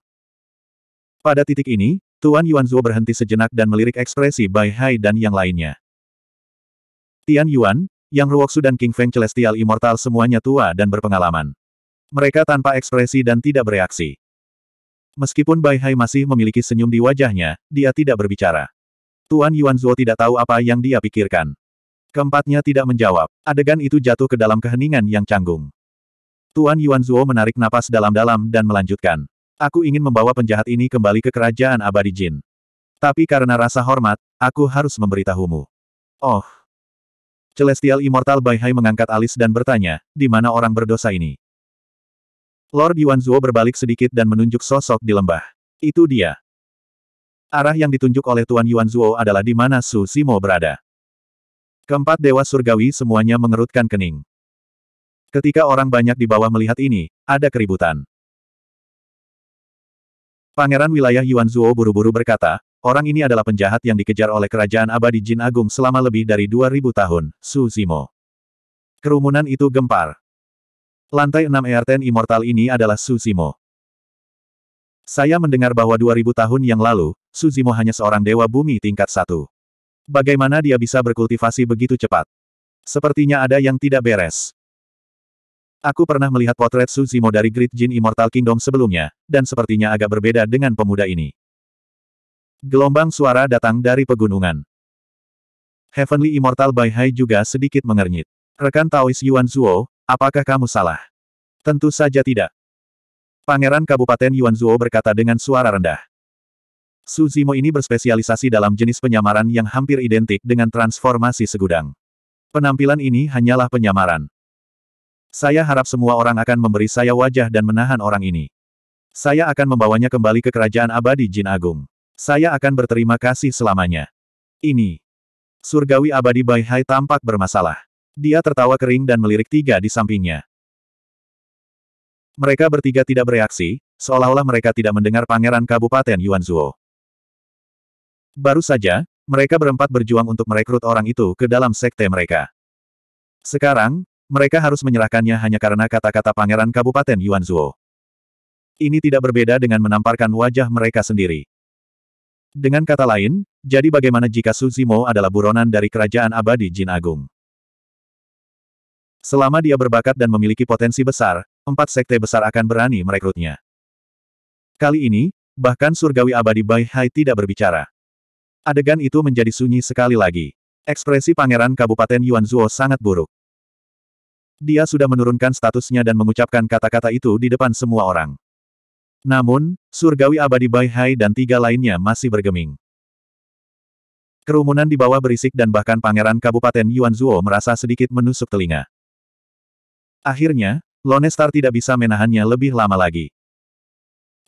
Pada titik ini, Tuan Yuan Zuo berhenti sejenak dan melirik ekspresi Bai Hai dan yang lainnya. Tian Yuan, yang Ruoksu dan King Feng Celestial Immortal semuanya tua dan berpengalaman. Mereka tanpa ekspresi dan tidak bereaksi. Meskipun Bai Hai masih memiliki senyum di wajahnya, dia tidak berbicara. Tuan Yuan Zhuo tidak tahu apa yang dia pikirkan. Keempatnya tidak menjawab. Adegan itu jatuh ke dalam keheningan yang canggung. Tuan Yuan Zhuo menarik napas dalam-dalam dan melanjutkan. Aku ingin membawa penjahat ini kembali ke kerajaan abadi jin. Tapi karena rasa hormat, aku harus memberitahumu. Oh, Celestial Immortal Bai Hai mengangkat alis dan bertanya, di mana orang berdosa ini? Lord Yuan Zhuo berbalik sedikit dan menunjuk sosok di lembah. Itu dia. Arah yang ditunjuk oleh Tuan Yuan Zhuo adalah di mana Su Simo berada. Keempat dewa surgawi semuanya mengerutkan kening. Ketika orang banyak di bawah melihat ini, ada keributan. Pangeran wilayah Yuan Zhuo buru-buru berkata, Orang ini adalah penjahat yang dikejar oleh kerajaan abadi Jin Agung selama lebih dari 2000 tahun, Su Zimo. Kerumunan itu gempar. Lantai 6 Erten Immortal ini adalah Su Zimo. Saya mendengar bahwa 2000 tahun yang lalu, Su Zimo hanya seorang dewa bumi tingkat satu. Bagaimana dia bisa berkultivasi begitu cepat? Sepertinya ada yang tidak beres. Aku pernah melihat potret Su Zimo dari Great Jin Immortal Kingdom sebelumnya, dan sepertinya agak berbeda dengan pemuda ini. Gelombang suara datang dari pegunungan. Heavenly Immortal Bai Hai juga sedikit mengernyit. Rekan Taois Yuan Zuo, apakah kamu salah? Tentu saja tidak. Pangeran Kabupaten Yuan Zuo berkata dengan suara rendah. Su Zimo ini berspesialisasi dalam jenis penyamaran yang hampir identik dengan transformasi segudang. Penampilan ini hanyalah penyamaran. Saya harap semua orang akan memberi saya wajah dan menahan orang ini. Saya akan membawanya kembali ke kerajaan abadi Jin Agung. Saya akan berterima kasih selamanya. Ini. Surgawi abadi Bai Hai tampak bermasalah. Dia tertawa kering dan melirik tiga di sampingnya. Mereka bertiga tidak bereaksi, seolah-olah mereka tidak mendengar Pangeran Kabupaten Yuanzuo. Baru saja, mereka berempat berjuang untuk merekrut orang itu ke dalam sekte mereka. Sekarang, mereka harus menyerahkannya hanya karena kata-kata Pangeran Kabupaten Yuanzuo. Ini tidak berbeda dengan menamparkan wajah mereka sendiri. Dengan kata lain, jadi bagaimana jika Suzimo adalah buronan dari kerajaan abadi Jin Agung? Selama dia berbakat dan memiliki potensi besar, empat sekte besar akan berani merekrutnya. Kali ini, bahkan surgawi abadi Bai Hai tidak berbicara. Adegan itu menjadi sunyi sekali lagi. Ekspresi pangeran Kabupaten Yuan Zuo sangat buruk. Dia sudah menurunkan statusnya dan mengucapkan kata-kata itu di depan semua orang. Namun, surgawi abadi Bai Hai dan tiga lainnya masih bergeming. Kerumunan di bawah berisik dan bahkan pangeran Kabupaten Yuanzuo merasa sedikit menusuk telinga. Akhirnya, Lonestar tidak bisa menahannya lebih lama lagi.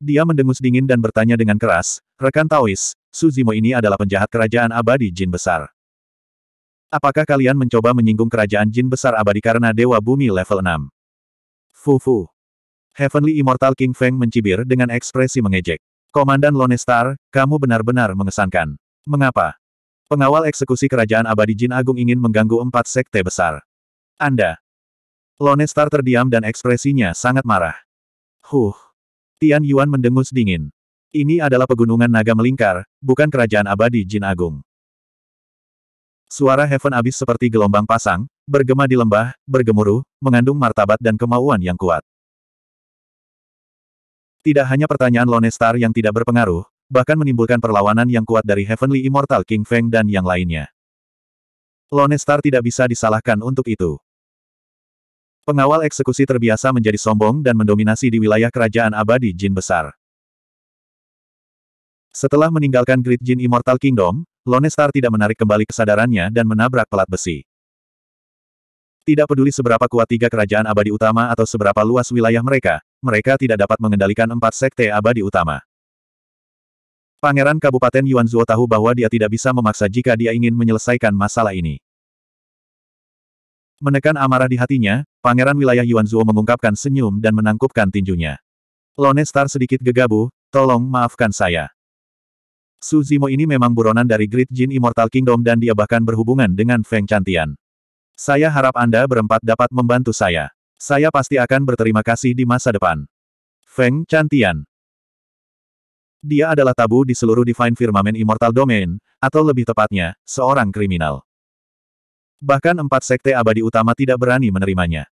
Dia mendengus dingin dan bertanya dengan keras, rekan Taois, Suzimo ini adalah penjahat kerajaan abadi jin besar. Apakah kalian mencoba menyinggung kerajaan jin besar abadi karena dewa bumi level 6? Fufu. Heavenly Immortal King Feng mencibir dengan ekspresi mengejek. Komandan Star, kamu benar-benar mengesankan. Mengapa? Pengawal eksekusi kerajaan abadi Jin Agung ingin mengganggu empat sekte besar. Anda. Lone Star terdiam dan ekspresinya sangat marah. Huh. Tian Yuan mendengus dingin. Ini adalah pegunungan naga melingkar, bukan kerajaan abadi Jin Agung. Suara Heaven Abyss seperti gelombang pasang, bergema di lembah, bergemuruh, mengandung martabat dan kemauan yang kuat. Tidak hanya pertanyaan Lone Star yang tidak berpengaruh, bahkan menimbulkan perlawanan yang kuat dari Heavenly Immortal King Feng dan yang lainnya. Lone Star tidak bisa disalahkan untuk itu. Pengawal eksekusi terbiasa menjadi sombong dan mendominasi di wilayah kerajaan abadi jin besar. Setelah meninggalkan Great Jin Immortal Kingdom, Lone Star tidak menarik kembali kesadarannya dan menabrak pelat besi. Tidak peduli seberapa kuat tiga kerajaan abadi utama atau seberapa luas wilayah mereka, mereka tidak dapat mengendalikan empat sekte abadi utama. Pangeran Kabupaten Yuanzuo tahu bahwa dia tidak bisa memaksa jika dia ingin menyelesaikan masalah ini. Menekan amarah di hatinya, Pangeran Wilayah Yuanzuo mengungkapkan senyum dan menangkupkan tinjunya. Lone Star sedikit gegabah, tolong maafkan saya. Su Zimo ini memang buronan dari Great Jin Immortal Kingdom dan dia bahkan berhubungan dengan Feng Chantian. Saya harap Anda berempat dapat membantu saya. Saya pasti akan berterima kasih di masa depan. Feng Chantian Dia adalah tabu di seluruh Divine Firmament Immortal Domain, atau lebih tepatnya, seorang kriminal. Bahkan empat sekte abadi utama tidak berani menerimanya.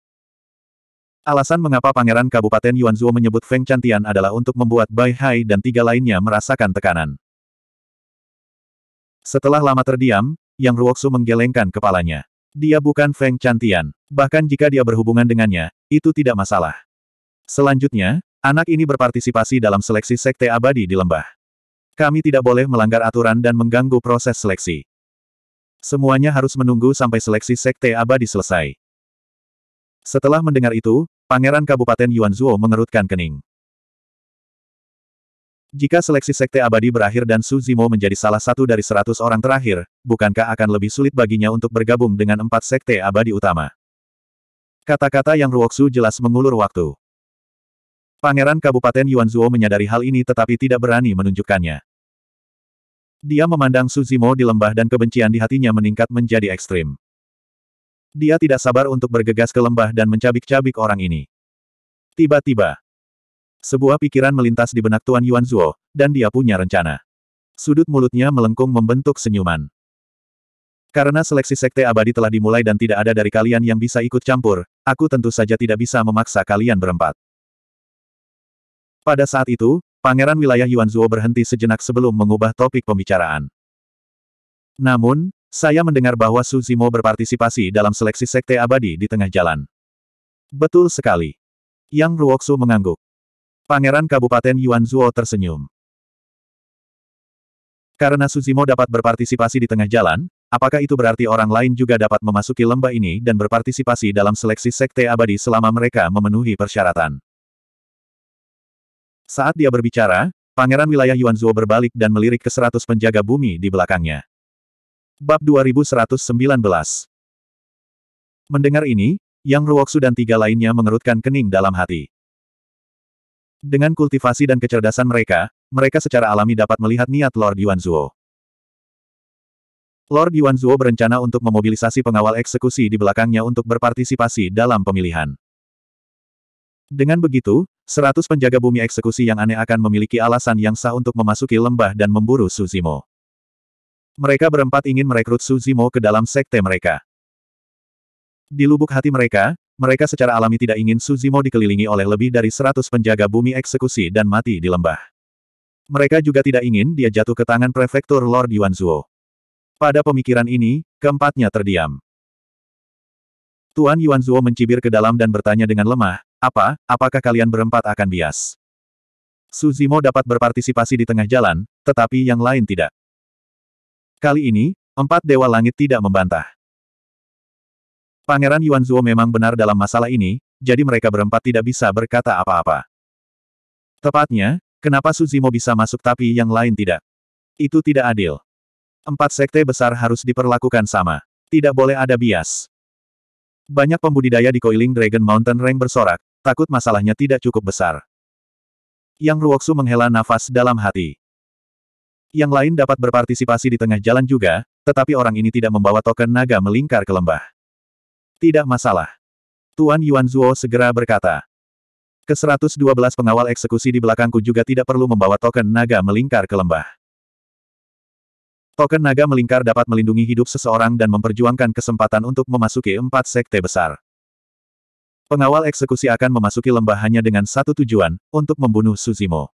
Alasan mengapa Pangeran Kabupaten Yuanzuo menyebut Feng Chantian adalah untuk membuat Bai Hai dan tiga lainnya merasakan tekanan. Setelah lama terdiam, Yang Ruoksu menggelengkan kepalanya. Dia bukan Feng Cantian. Bahkan jika dia berhubungan dengannya, itu tidak masalah. Selanjutnya, anak ini berpartisipasi dalam seleksi sekte abadi di lembah. Kami tidak boleh melanggar aturan dan mengganggu proses seleksi. Semuanya harus menunggu sampai seleksi sekte abadi selesai. Setelah mendengar itu, Pangeran Kabupaten Yuanzuo mengerutkan kening. Jika seleksi sekte abadi berakhir dan Su Zimo menjadi salah satu dari seratus orang terakhir, bukankah akan lebih sulit baginya untuk bergabung dengan empat sekte abadi utama? Kata-kata yang Ruoksu jelas mengulur waktu. Pangeran Kabupaten Yuanzuo menyadari hal ini tetapi tidak berani menunjukkannya. Dia memandang Suzimo di lembah dan kebencian di hatinya meningkat menjadi ekstrim. Dia tidak sabar untuk bergegas ke lembah dan mencabik-cabik orang ini. Tiba-tiba, sebuah pikiran melintas di benak Tuan Yuan Zuo, dan dia punya rencana. Sudut mulutnya melengkung membentuk senyuman. Karena seleksi sekte abadi telah dimulai dan tidak ada dari kalian yang bisa ikut campur, aku tentu saja tidak bisa memaksa kalian berempat. Pada saat itu, pangeran wilayah Yuan Zuo berhenti sejenak sebelum mengubah topik pembicaraan. Namun, saya mendengar bahwa Su Zimo berpartisipasi dalam seleksi sekte abadi di tengah jalan. Betul sekali. Yang Ruoksu mengangguk. Pangeran Kabupaten Yuan Zuo tersenyum. Karena Suzimo dapat berpartisipasi di tengah jalan, apakah itu berarti orang lain juga dapat memasuki lembah ini dan berpartisipasi dalam seleksi sekte abadi selama mereka memenuhi persyaratan? Saat dia berbicara, Pangeran wilayah Yuanzuo berbalik dan melirik ke seratus penjaga bumi di belakangnya. Bab 2119 Mendengar ini, Yang Ruoksu dan tiga lainnya mengerutkan kening dalam hati. Dengan kultivasi dan kecerdasan mereka, mereka secara alami dapat melihat niat Lord Yuan Zhuo. Lord Yuan Zhuo berencana untuk memobilisasi pengawal eksekusi di belakangnya untuk berpartisipasi dalam pemilihan. Dengan begitu, seratus penjaga bumi eksekusi yang aneh akan memiliki alasan yang sah untuk memasuki lembah dan memburu Suzimo. Mereka berempat ingin merekrut Suzimo ke dalam sekte mereka. Di lubuk hati mereka, mereka secara alami tidak ingin Suzimo dikelilingi oleh lebih dari seratus penjaga bumi eksekusi dan mati di lembah. Mereka juga tidak ingin dia jatuh ke tangan prefektur Lord Yuanzuo. Pada pemikiran ini, keempatnya terdiam. Tuan Yuanzuo mencibir ke dalam dan bertanya dengan lemah, apa, apakah kalian berempat akan bias? Suzimo dapat berpartisipasi di tengah jalan, tetapi yang lain tidak. Kali ini, empat dewa langit tidak membantah. Pangeran Yuanzuo memang benar dalam masalah ini, jadi mereka berempat tidak bisa berkata apa-apa. Tepatnya, kenapa Su Zimo bisa masuk tapi yang lain tidak? Itu tidak adil. Empat sekte besar harus diperlakukan sama. Tidak boleh ada bias. Banyak pembudidaya di Coiling Dragon Mountain Rank bersorak, takut masalahnya tidak cukup besar. Yang Ruoksu menghela nafas dalam hati. Yang lain dapat berpartisipasi di tengah jalan juga, tetapi orang ini tidak membawa token naga melingkar ke lembah. Tidak masalah. Tuan Yuan Zuo segera berkata. Ke-112 pengawal eksekusi di belakangku juga tidak perlu membawa token naga melingkar ke lembah. Token naga melingkar dapat melindungi hidup seseorang dan memperjuangkan kesempatan untuk memasuki empat sekte besar. Pengawal eksekusi akan memasuki lembah hanya dengan satu tujuan, untuk membunuh Suzimo.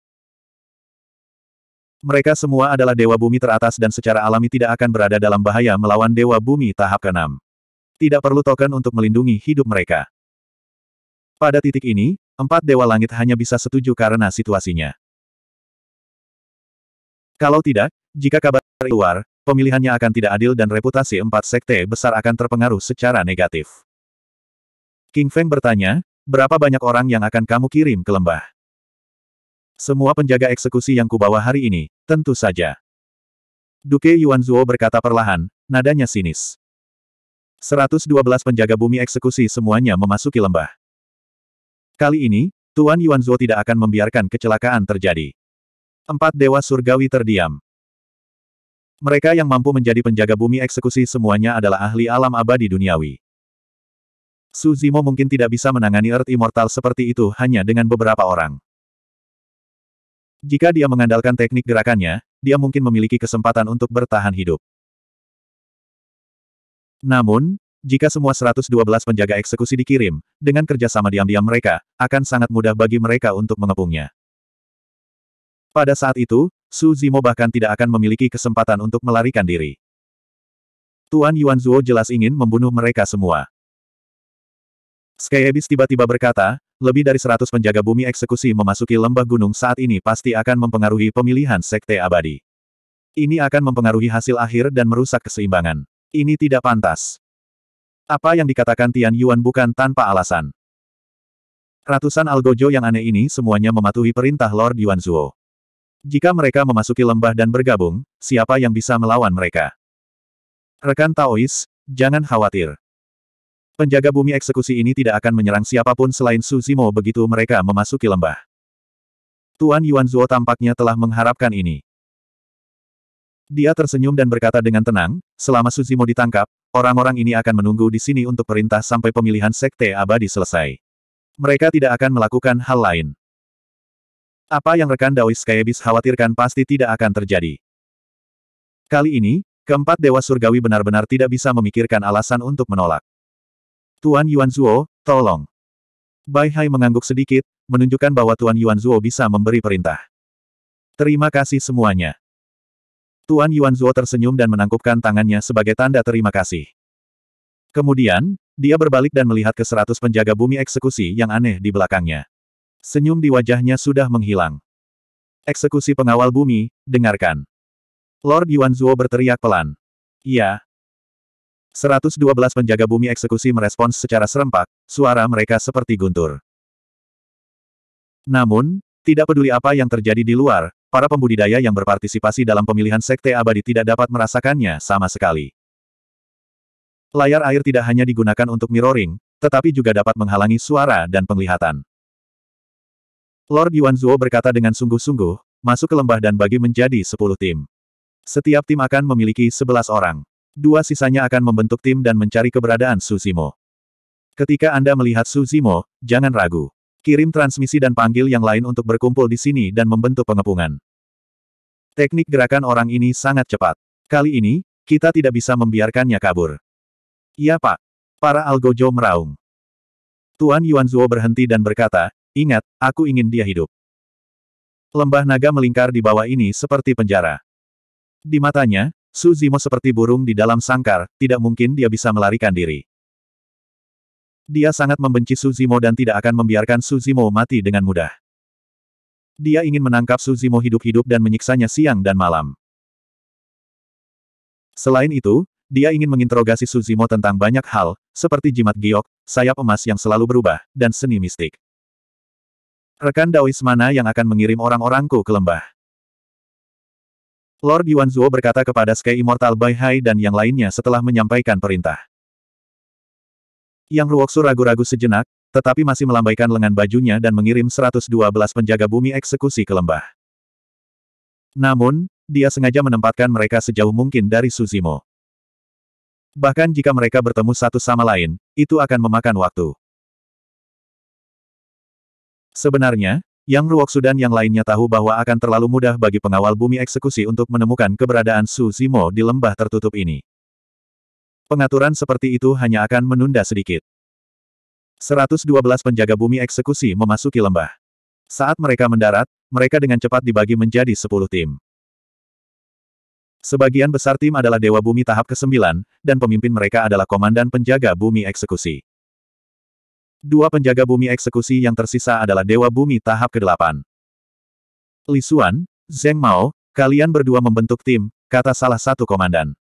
Mereka semua adalah dewa bumi teratas dan secara alami tidak akan berada dalam bahaya melawan dewa bumi tahap keenam. Tidak perlu token untuk melindungi hidup mereka. Pada titik ini, empat dewa langit hanya bisa setuju karena situasinya. Kalau tidak, jika kabar keluar, pemilihannya akan tidak adil dan reputasi empat sekte besar akan terpengaruh secara negatif. King Feng bertanya, berapa banyak orang yang akan kamu kirim ke lembah? Semua penjaga eksekusi yang kubawa hari ini, tentu saja. Duke Yuanzuo berkata perlahan, nadanya sinis. 112 penjaga bumi eksekusi semuanya memasuki lembah. Kali ini, Tuan Zuo tidak akan membiarkan kecelakaan terjadi. Empat dewa surgawi terdiam. Mereka yang mampu menjadi penjaga bumi eksekusi semuanya adalah ahli alam abadi duniawi. Su Zimo mungkin tidak bisa menangani Earth Immortal seperti itu hanya dengan beberapa orang. Jika dia mengandalkan teknik gerakannya, dia mungkin memiliki kesempatan untuk bertahan hidup. Namun, jika semua 112 penjaga eksekusi dikirim, dengan kerjasama diam-diam mereka, akan sangat mudah bagi mereka untuk mengepungnya. Pada saat itu, Su Zimo bahkan tidak akan memiliki kesempatan untuk melarikan diri. Tuan Yuan Zuo jelas ingin membunuh mereka semua. Sky Abyss tiba-tiba berkata, lebih dari 100 penjaga bumi eksekusi memasuki lembah gunung saat ini pasti akan mempengaruhi pemilihan Sekte Abadi. Ini akan mempengaruhi hasil akhir dan merusak keseimbangan. Ini tidak pantas. Apa yang dikatakan Tian Yuan bukan tanpa alasan. Ratusan algojo yang aneh ini semuanya mematuhi perintah Lord Yuan Zuo. Jika mereka memasuki lembah dan bergabung, siapa yang bisa melawan mereka? Rekan Taois, jangan khawatir. Penjaga bumi eksekusi ini tidak akan menyerang siapapun selain Su Zimo begitu mereka memasuki lembah. Tuan Yuan Zuo tampaknya telah mengharapkan ini. Dia tersenyum dan berkata dengan tenang, selama Suzimo ditangkap, orang-orang ini akan menunggu di sini untuk perintah sampai pemilihan sekte abadi selesai. Mereka tidak akan melakukan hal lain. Apa yang rekan Daois Kaebis khawatirkan pasti tidak akan terjadi. Kali ini, keempat Dewa Surgawi benar-benar tidak bisa memikirkan alasan untuk menolak. Tuan Yuan Zuo, tolong. Bai Hai mengangguk sedikit, menunjukkan bahwa Tuan Yuan Zuo bisa memberi perintah. Terima kasih semuanya. Tuan Yuan Zhuo tersenyum dan menangkupkan tangannya sebagai tanda terima kasih. Kemudian, dia berbalik dan melihat ke seratus penjaga bumi eksekusi yang aneh di belakangnya. Senyum di wajahnya sudah menghilang. Eksekusi pengawal bumi, dengarkan. Lord Yuan Zhuo berteriak pelan. Iya. 112 penjaga bumi eksekusi merespons secara serempak, suara mereka seperti guntur. Namun, tidak peduli apa yang terjadi di luar, para pembudidaya yang berpartisipasi dalam pemilihan Sekte Abadi tidak dapat merasakannya sama sekali. Layar air tidak hanya digunakan untuk mirroring, tetapi juga dapat menghalangi suara dan penglihatan. Lord Yuan Zhuo berkata dengan sungguh-sungguh, masuk ke lembah dan bagi menjadi 10 tim. Setiap tim akan memiliki 11 orang. Dua sisanya akan membentuk tim dan mencari keberadaan Suzimo. Ketika Anda melihat Suzimo, jangan ragu. Kirim transmisi dan panggil yang lain untuk berkumpul di sini dan membentuk pengepungan. Teknik gerakan orang ini sangat cepat. Kali ini, kita tidak bisa membiarkannya kabur. Iya pak. Para algojo meraung. Tuan Yuanzuo berhenti dan berkata, ingat, aku ingin dia hidup. Lembah naga melingkar di bawah ini seperti penjara. Di matanya, Su Zimo seperti burung di dalam sangkar, tidak mungkin dia bisa melarikan diri. Dia sangat membenci Suzimo dan tidak akan membiarkan Suzimo mati dengan mudah. Dia ingin menangkap Suzimo hidup-hidup dan menyiksanya siang dan malam. Selain itu, dia ingin menginterogasi Suzimo tentang banyak hal, seperti jimat giok, sayap emas yang selalu berubah, dan seni mistik. Rekan Daois mana yang akan mengirim orang-orangku ke lembah? Lord Yuan Zuo berkata kepada Sky Immortal Bai Hai dan yang lainnya setelah menyampaikan perintah. Yang Ruoksu ragu-ragu sejenak, tetapi masih melambaikan lengan bajunya dan mengirim 112 penjaga bumi eksekusi ke lembah. Namun, dia sengaja menempatkan mereka sejauh mungkin dari Suzimo. Bahkan jika mereka bertemu satu sama lain, itu akan memakan waktu. Sebenarnya, Yang Ruoksu dan yang lainnya tahu bahwa akan terlalu mudah bagi pengawal bumi eksekusi untuk menemukan keberadaan Suzimo di lembah tertutup ini. Pengaturan seperti itu hanya akan menunda sedikit. 112 penjaga bumi eksekusi memasuki lembah. Saat mereka mendarat, mereka dengan cepat dibagi menjadi 10 tim. Sebagian besar tim adalah Dewa Bumi tahap ke-9, dan pemimpin mereka adalah Komandan Penjaga Bumi Eksekusi. Dua penjaga bumi eksekusi yang tersisa adalah Dewa Bumi tahap ke-8. Lisuan, Zeng Mao, kalian berdua membentuk tim, kata salah satu komandan.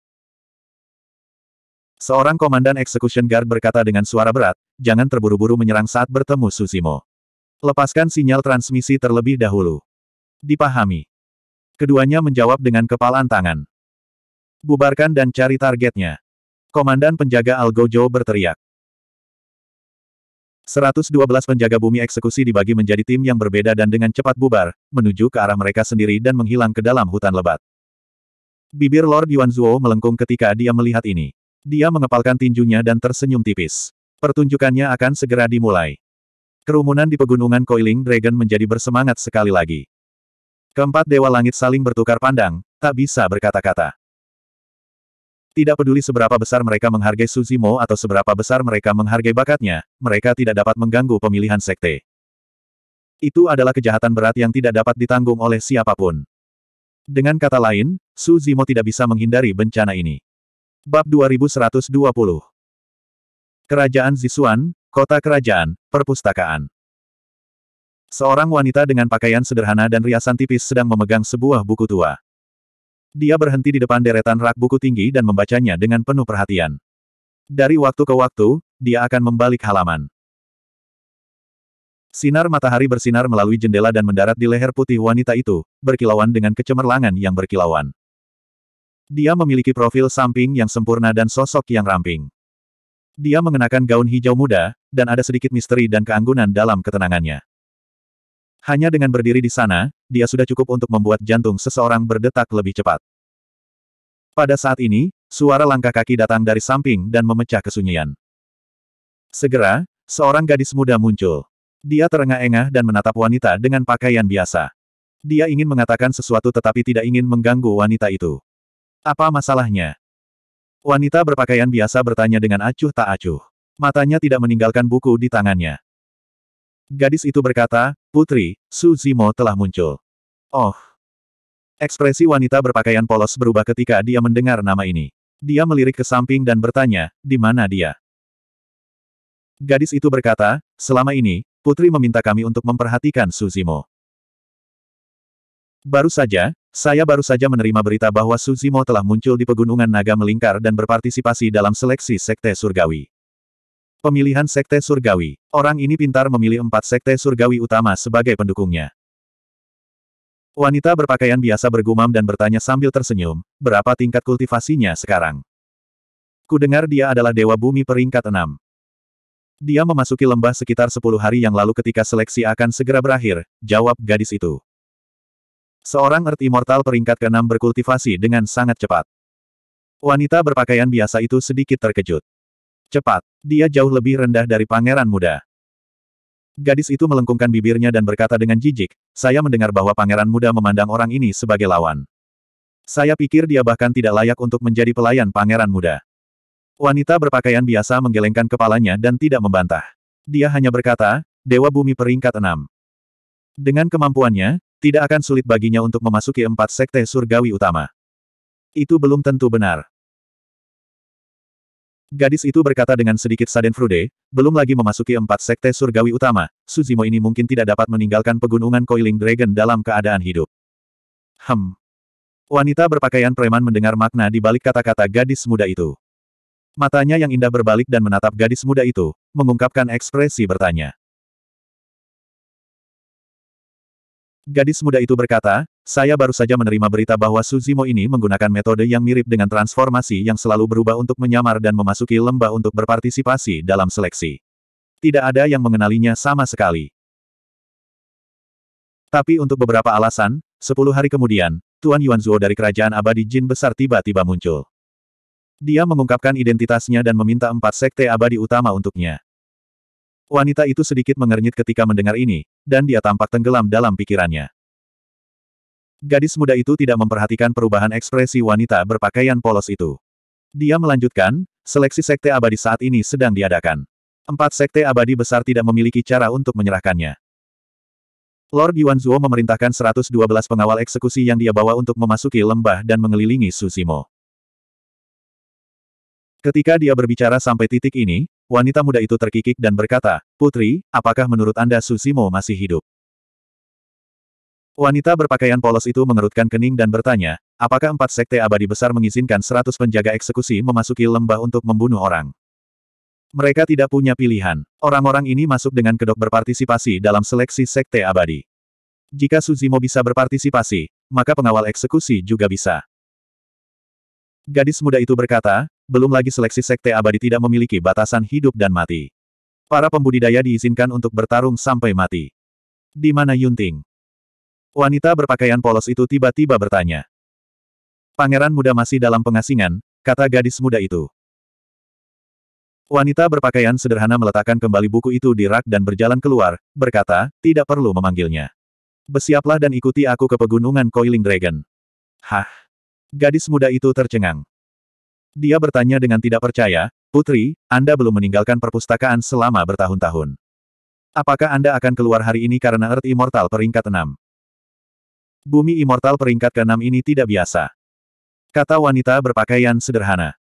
Seorang komandan execution guard berkata dengan suara berat, jangan terburu-buru menyerang saat bertemu Susimo. Lepaskan sinyal transmisi terlebih dahulu. Dipahami. Keduanya menjawab dengan kepalan tangan. Bubarkan dan cari targetnya. Komandan penjaga Algojo berteriak. 112 penjaga bumi eksekusi dibagi menjadi tim yang berbeda dan dengan cepat bubar, menuju ke arah mereka sendiri dan menghilang ke dalam hutan lebat. Bibir Lord Yuan Zhuo melengkung ketika dia melihat ini. Dia mengepalkan tinjunya dan tersenyum tipis. Pertunjukannya akan segera dimulai. Kerumunan di pegunungan Koiling Dragon menjadi bersemangat sekali lagi. Keempat dewa langit saling bertukar pandang, tak bisa berkata-kata. Tidak peduli seberapa besar mereka menghargai Suzimo atau seberapa besar mereka menghargai bakatnya, mereka tidak dapat mengganggu pemilihan sekte. Itu adalah kejahatan berat yang tidak dapat ditanggung oleh siapapun. Dengan kata lain, Suzimo tidak bisa menghindari bencana ini. Bab 2120 Kerajaan Zisuan, Kota Kerajaan, Perpustakaan Seorang wanita dengan pakaian sederhana dan riasan tipis sedang memegang sebuah buku tua. Dia berhenti di depan deretan rak buku tinggi dan membacanya dengan penuh perhatian. Dari waktu ke waktu, dia akan membalik halaman. Sinar matahari bersinar melalui jendela dan mendarat di leher putih wanita itu, berkilauan dengan kecemerlangan yang berkilauan. Dia memiliki profil samping yang sempurna dan sosok yang ramping. Dia mengenakan gaun hijau muda, dan ada sedikit misteri dan keanggunan dalam ketenangannya. Hanya dengan berdiri di sana, dia sudah cukup untuk membuat jantung seseorang berdetak lebih cepat. Pada saat ini, suara langkah kaki datang dari samping dan memecah kesunyian. Segera, seorang gadis muda muncul. Dia terengah-engah dan menatap wanita dengan pakaian biasa. Dia ingin mengatakan sesuatu tetapi tidak ingin mengganggu wanita itu. Apa masalahnya? Wanita berpakaian biasa bertanya dengan acuh tak acuh. Matanya tidak meninggalkan buku di tangannya. Gadis itu berkata, Putri, Suzimo telah muncul. Oh. Ekspresi wanita berpakaian polos berubah ketika dia mendengar nama ini. Dia melirik ke samping dan bertanya, di mana dia? Gadis itu berkata, selama ini, Putri meminta kami untuk memperhatikan Suzimo. Baru saja, saya baru saja menerima berita bahwa Suzimo telah muncul di Pegunungan Naga Melingkar dan berpartisipasi dalam seleksi Sekte Surgawi. Pemilihan Sekte Surgawi. Orang ini pintar memilih empat Sekte Surgawi utama sebagai pendukungnya. Wanita berpakaian biasa bergumam dan bertanya sambil tersenyum, berapa tingkat kultivasinya sekarang? Kudengar dia adalah Dewa Bumi peringkat enam. Dia memasuki lembah sekitar 10 hari yang lalu ketika seleksi akan segera berakhir, jawab gadis itu. Seorang Earth Immortal peringkat ke-6 berkultivasi dengan sangat cepat. Wanita berpakaian biasa itu sedikit terkejut. Cepat, dia jauh lebih rendah dari pangeran muda. Gadis itu melengkungkan bibirnya dan berkata dengan jijik, saya mendengar bahwa pangeran muda memandang orang ini sebagai lawan. Saya pikir dia bahkan tidak layak untuk menjadi pelayan pangeran muda. Wanita berpakaian biasa menggelengkan kepalanya dan tidak membantah. Dia hanya berkata, Dewa Bumi peringkat enam. Dengan kemampuannya, tidak akan sulit baginya untuk memasuki empat sekte surgawi utama. Itu belum tentu benar. Gadis itu berkata dengan sedikit frude, belum lagi memasuki empat sekte surgawi utama, Suzimo ini mungkin tidak dapat meninggalkan pegunungan Koiling Dragon dalam keadaan hidup. Hmm. Wanita berpakaian preman mendengar makna di balik kata-kata gadis muda itu. Matanya yang indah berbalik dan menatap gadis muda itu, mengungkapkan ekspresi bertanya. Gadis muda itu berkata, saya baru saja menerima berita bahwa Suzimo ini menggunakan metode yang mirip dengan transformasi yang selalu berubah untuk menyamar dan memasuki lembah untuk berpartisipasi dalam seleksi. Tidak ada yang mengenalinya sama sekali. Tapi untuk beberapa alasan, sepuluh hari kemudian, Tuan Yuanzuo dari Kerajaan Abadi Jin Besar tiba-tiba muncul. Dia mengungkapkan identitasnya dan meminta empat sekte abadi utama untuknya. Wanita itu sedikit mengernyit ketika mendengar ini, dan dia tampak tenggelam dalam pikirannya. Gadis muda itu tidak memperhatikan perubahan ekspresi wanita berpakaian polos itu. Dia melanjutkan, seleksi sekte abadi saat ini sedang diadakan. Empat sekte abadi besar tidak memiliki cara untuk menyerahkannya. Lord Yuan Zhuo memerintahkan 112 pengawal eksekusi yang dia bawa untuk memasuki lembah dan mengelilingi Susimo. Ketika dia berbicara sampai titik ini, wanita muda itu terkikik dan berkata, Putri, apakah menurut Anda Susimo masih hidup? Wanita berpakaian polos itu mengerutkan kening dan bertanya, apakah empat sekte abadi besar mengizinkan seratus penjaga eksekusi memasuki lembah untuk membunuh orang? Mereka tidak punya pilihan. Orang-orang ini masuk dengan kedok berpartisipasi dalam seleksi sekte abadi. Jika Suzimo bisa berpartisipasi, maka pengawal eksekusi juga bisa. Gadis muda itu berkata, belum lagi seleksi sekte abadi tidak memiliki batasan hidup dan mati. Para pembudidaya diizinkan untuk bertarung sampai mati. Di mana Yunting? Wanita berpakaian polos itu tiba-tiba bertanya. Pangeran muda masih dalam pengasingan, kata gadis muda itu. Wanita berpakaian sederhana meletakkan kembali buku itu di rak dan berjalan keluar, berkata, tidak perlu memanggilnya. Bersiaplah dan ikuti aku ke pegunungan Coiling Dragon. Hah? Gadis muda itu tercengang. Dia bertanya dengan tidak percaya, Putri, Anda belum meninggalkan perpustakaan selama bertahun-tahun. Apakah Anda akan keluar hari ini karena Earth Immortal peringkat 6? Bumi Immortal peringkat ke-6 ini tidak biasa. Kata wanita berpakaian sederhana.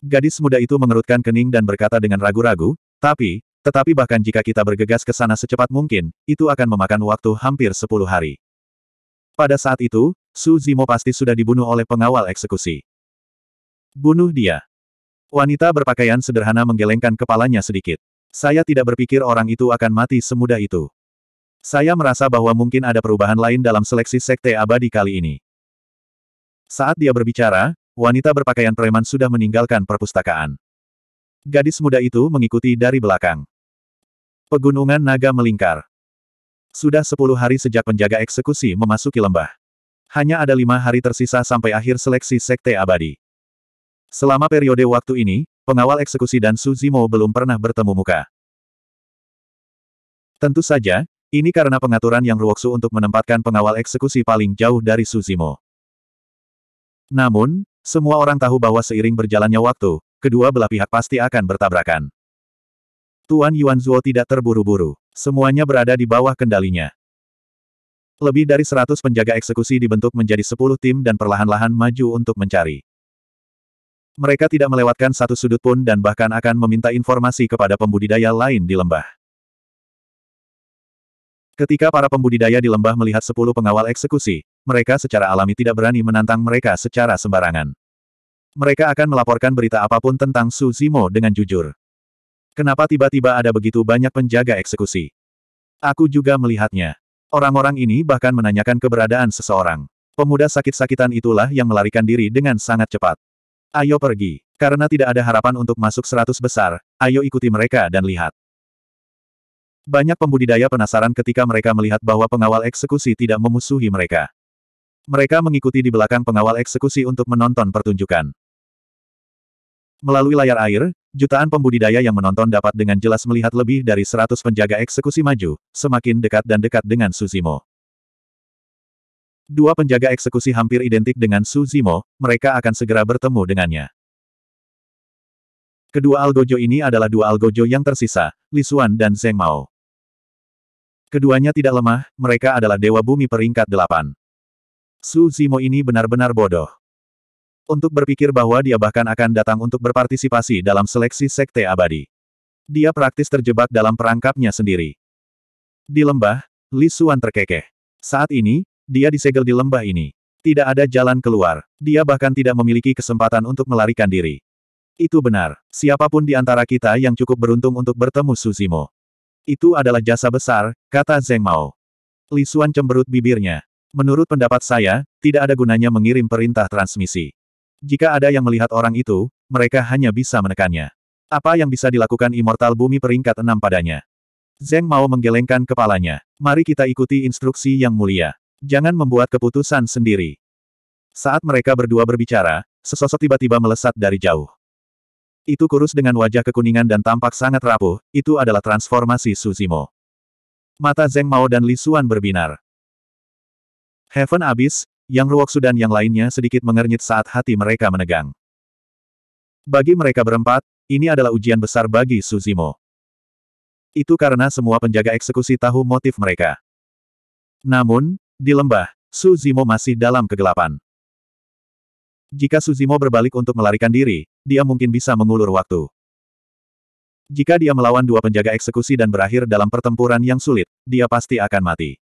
Gadis muda itu mengerutkan kening dan berkata dengan ragu-ragu, tapi, tetapi bahkan jika kita bergegas ke sana secepat mungkin, itu akan memakan waktu hampir 10 hari. Pada saat itu, Su Zimo pasti sudah dibunuh oleh pengawal eksekusi. Bunuh dia. Wanita berpakaian sederhana menggelengkan kepalanya sedikit. Saya tidak berpikir orang itu akan mati semudah itu. Saya merasa bahwa mungkin ada perubahan lain dalam seleksi sekte abadi kali ini. Saat dia berbicara, wanita berpakaian preman sudah meninggalkan perpustakaan. Gadis muda itu mengikuti dari belakang. Pegunungan naga melingkar. Sudah sepuluh hari sejak penjaga eksekusi memasuki lembah hanya ada lima hari tersisa sampai akhir seleksi Sekte Abadi. Selama periode waktu ini, pengawal eksekusi dan Suzimo belum pernah bertemu muka. Tentu saja, ini karena pengaturan yang Ruoksu untuk menempatkan pengawal eksekusi paling jauh dari Suzimo. Namun, semua orang tahu bahwa seiring berjalannya waktu, kedua belah pihak pasti akan bertabrakan. Tuan Yuan Zuo tidak terburu-buru. Semuanya berada di bawah kendalinya. Lebih dari seratus penjaga eksekusi dibentuk menjadi sepuluh tim dan perlahan-lahan maju untuk mencari. Mereka tidak melewatkan satu sudut pun dan bahkan akan meminta informasi kepada pembudidaya lain di lembah. Ketika para pembudidaya di lembah melihat sepuluh pengawal eksekusi, mereka secara alami tidak berani menantang mereka secara sembarangan. Mereka akan melaporkan berita apapun tentang Su Zimo dengan jujur. Kenapa tiba-tiba ada begitu banyak penjaga eksekusi? Aku juga melihatnya. Orang-orang ini bahkan menanyakan keberadaan seseorang. Pemuda sakit-sakitan itulah yang melarikan diri dengan sangat cepat. Ayo pergi. Karena tidak ada harapan untuk masuk seratus besar, ayo ikuti mereka dan lihat. Banyak pembudidaya penasaran ketika mereka melihat bahwa pengawal eksekusi tidak memusuhi mereka. Mereka mengikuti di belakang pengawal eksekusi untuk menonton pertunjukan. Melalui layar air, Jutaan pembudidaya yang menonton dapat dengan jelas melihat lebih dari seratus penjaga eksekusi maju, semakin dekat dan dekat dengan Suzimo. Dua penjaga eksekusi hampir identik dengan Suzimo, mereka akan segera bertemu dengannya. Kedua algojo ini adalah dua algojo yang tersisa, Lisuan dan Zeng Mao. Keduanya tidak lemah, mereka adalah dewa bumi peringkat delapan. Suzimo ini benar-benar bodoh untuk berpikir bahwa dia bahkan akan datang untuk berpartisipasi dalam seleksi sekte abadi. Dia praktis terjebak dalam perangkapnya sendiri. Di lembah, Li Suan terkekeh. Saat ini, dia disegel di lembah ini. Tidak ada jalan keluar. Dia bahkan tidak memiliki kesempatan untuk melarikan diri. Itu benar. Siapapun di antara kita yang cukup beruntung untuk bertemu Suzimo. Itu adalah jasa besar, kata Zeng Mao. Li Suan cemberut bibirnya. Menurut pendapat saya, tidak ada gunanya mengirim perintah transmisi. Jika ada yang melihat orang itu, mereka hanya bisa menekannya. Apa yang bisa dilakukan Immortal Bumi peringkat enam padanya? Zeng mau menggelengkan kepalanya. Mari kita ikuti instruksi yang mulia. Jangan membuat keputusan sendiri. Saat mereka berdua berbicara, sesosok tiba-tiba melesat dari jauh. Itu kurus dengan wajah kekuningan dan tampak sangat rapuh, itu adalah transformasi Suzimo. Mata Zeng Mao dan Li Xuan berbinar. Heaven Abyss, yang Ruoksu dan yang lainnya sedikit mengernyit saat hati mereka menegang. Bagi mereka berempat, ini adalah ujian besar bagi Suzimo. Itu karena semua penjaga eksekusi tahu motif mereka. Namun, di lembah, Suzimo masih dalam kegelapan. Jika Suzimo berbalik untuk melarikan diri, dia mungkin bisa mengulur waktu. Jika dia melawan dua penjaga eksekusi dan berakhir dalam pertempuran yang sulit, dia pasti akan mati.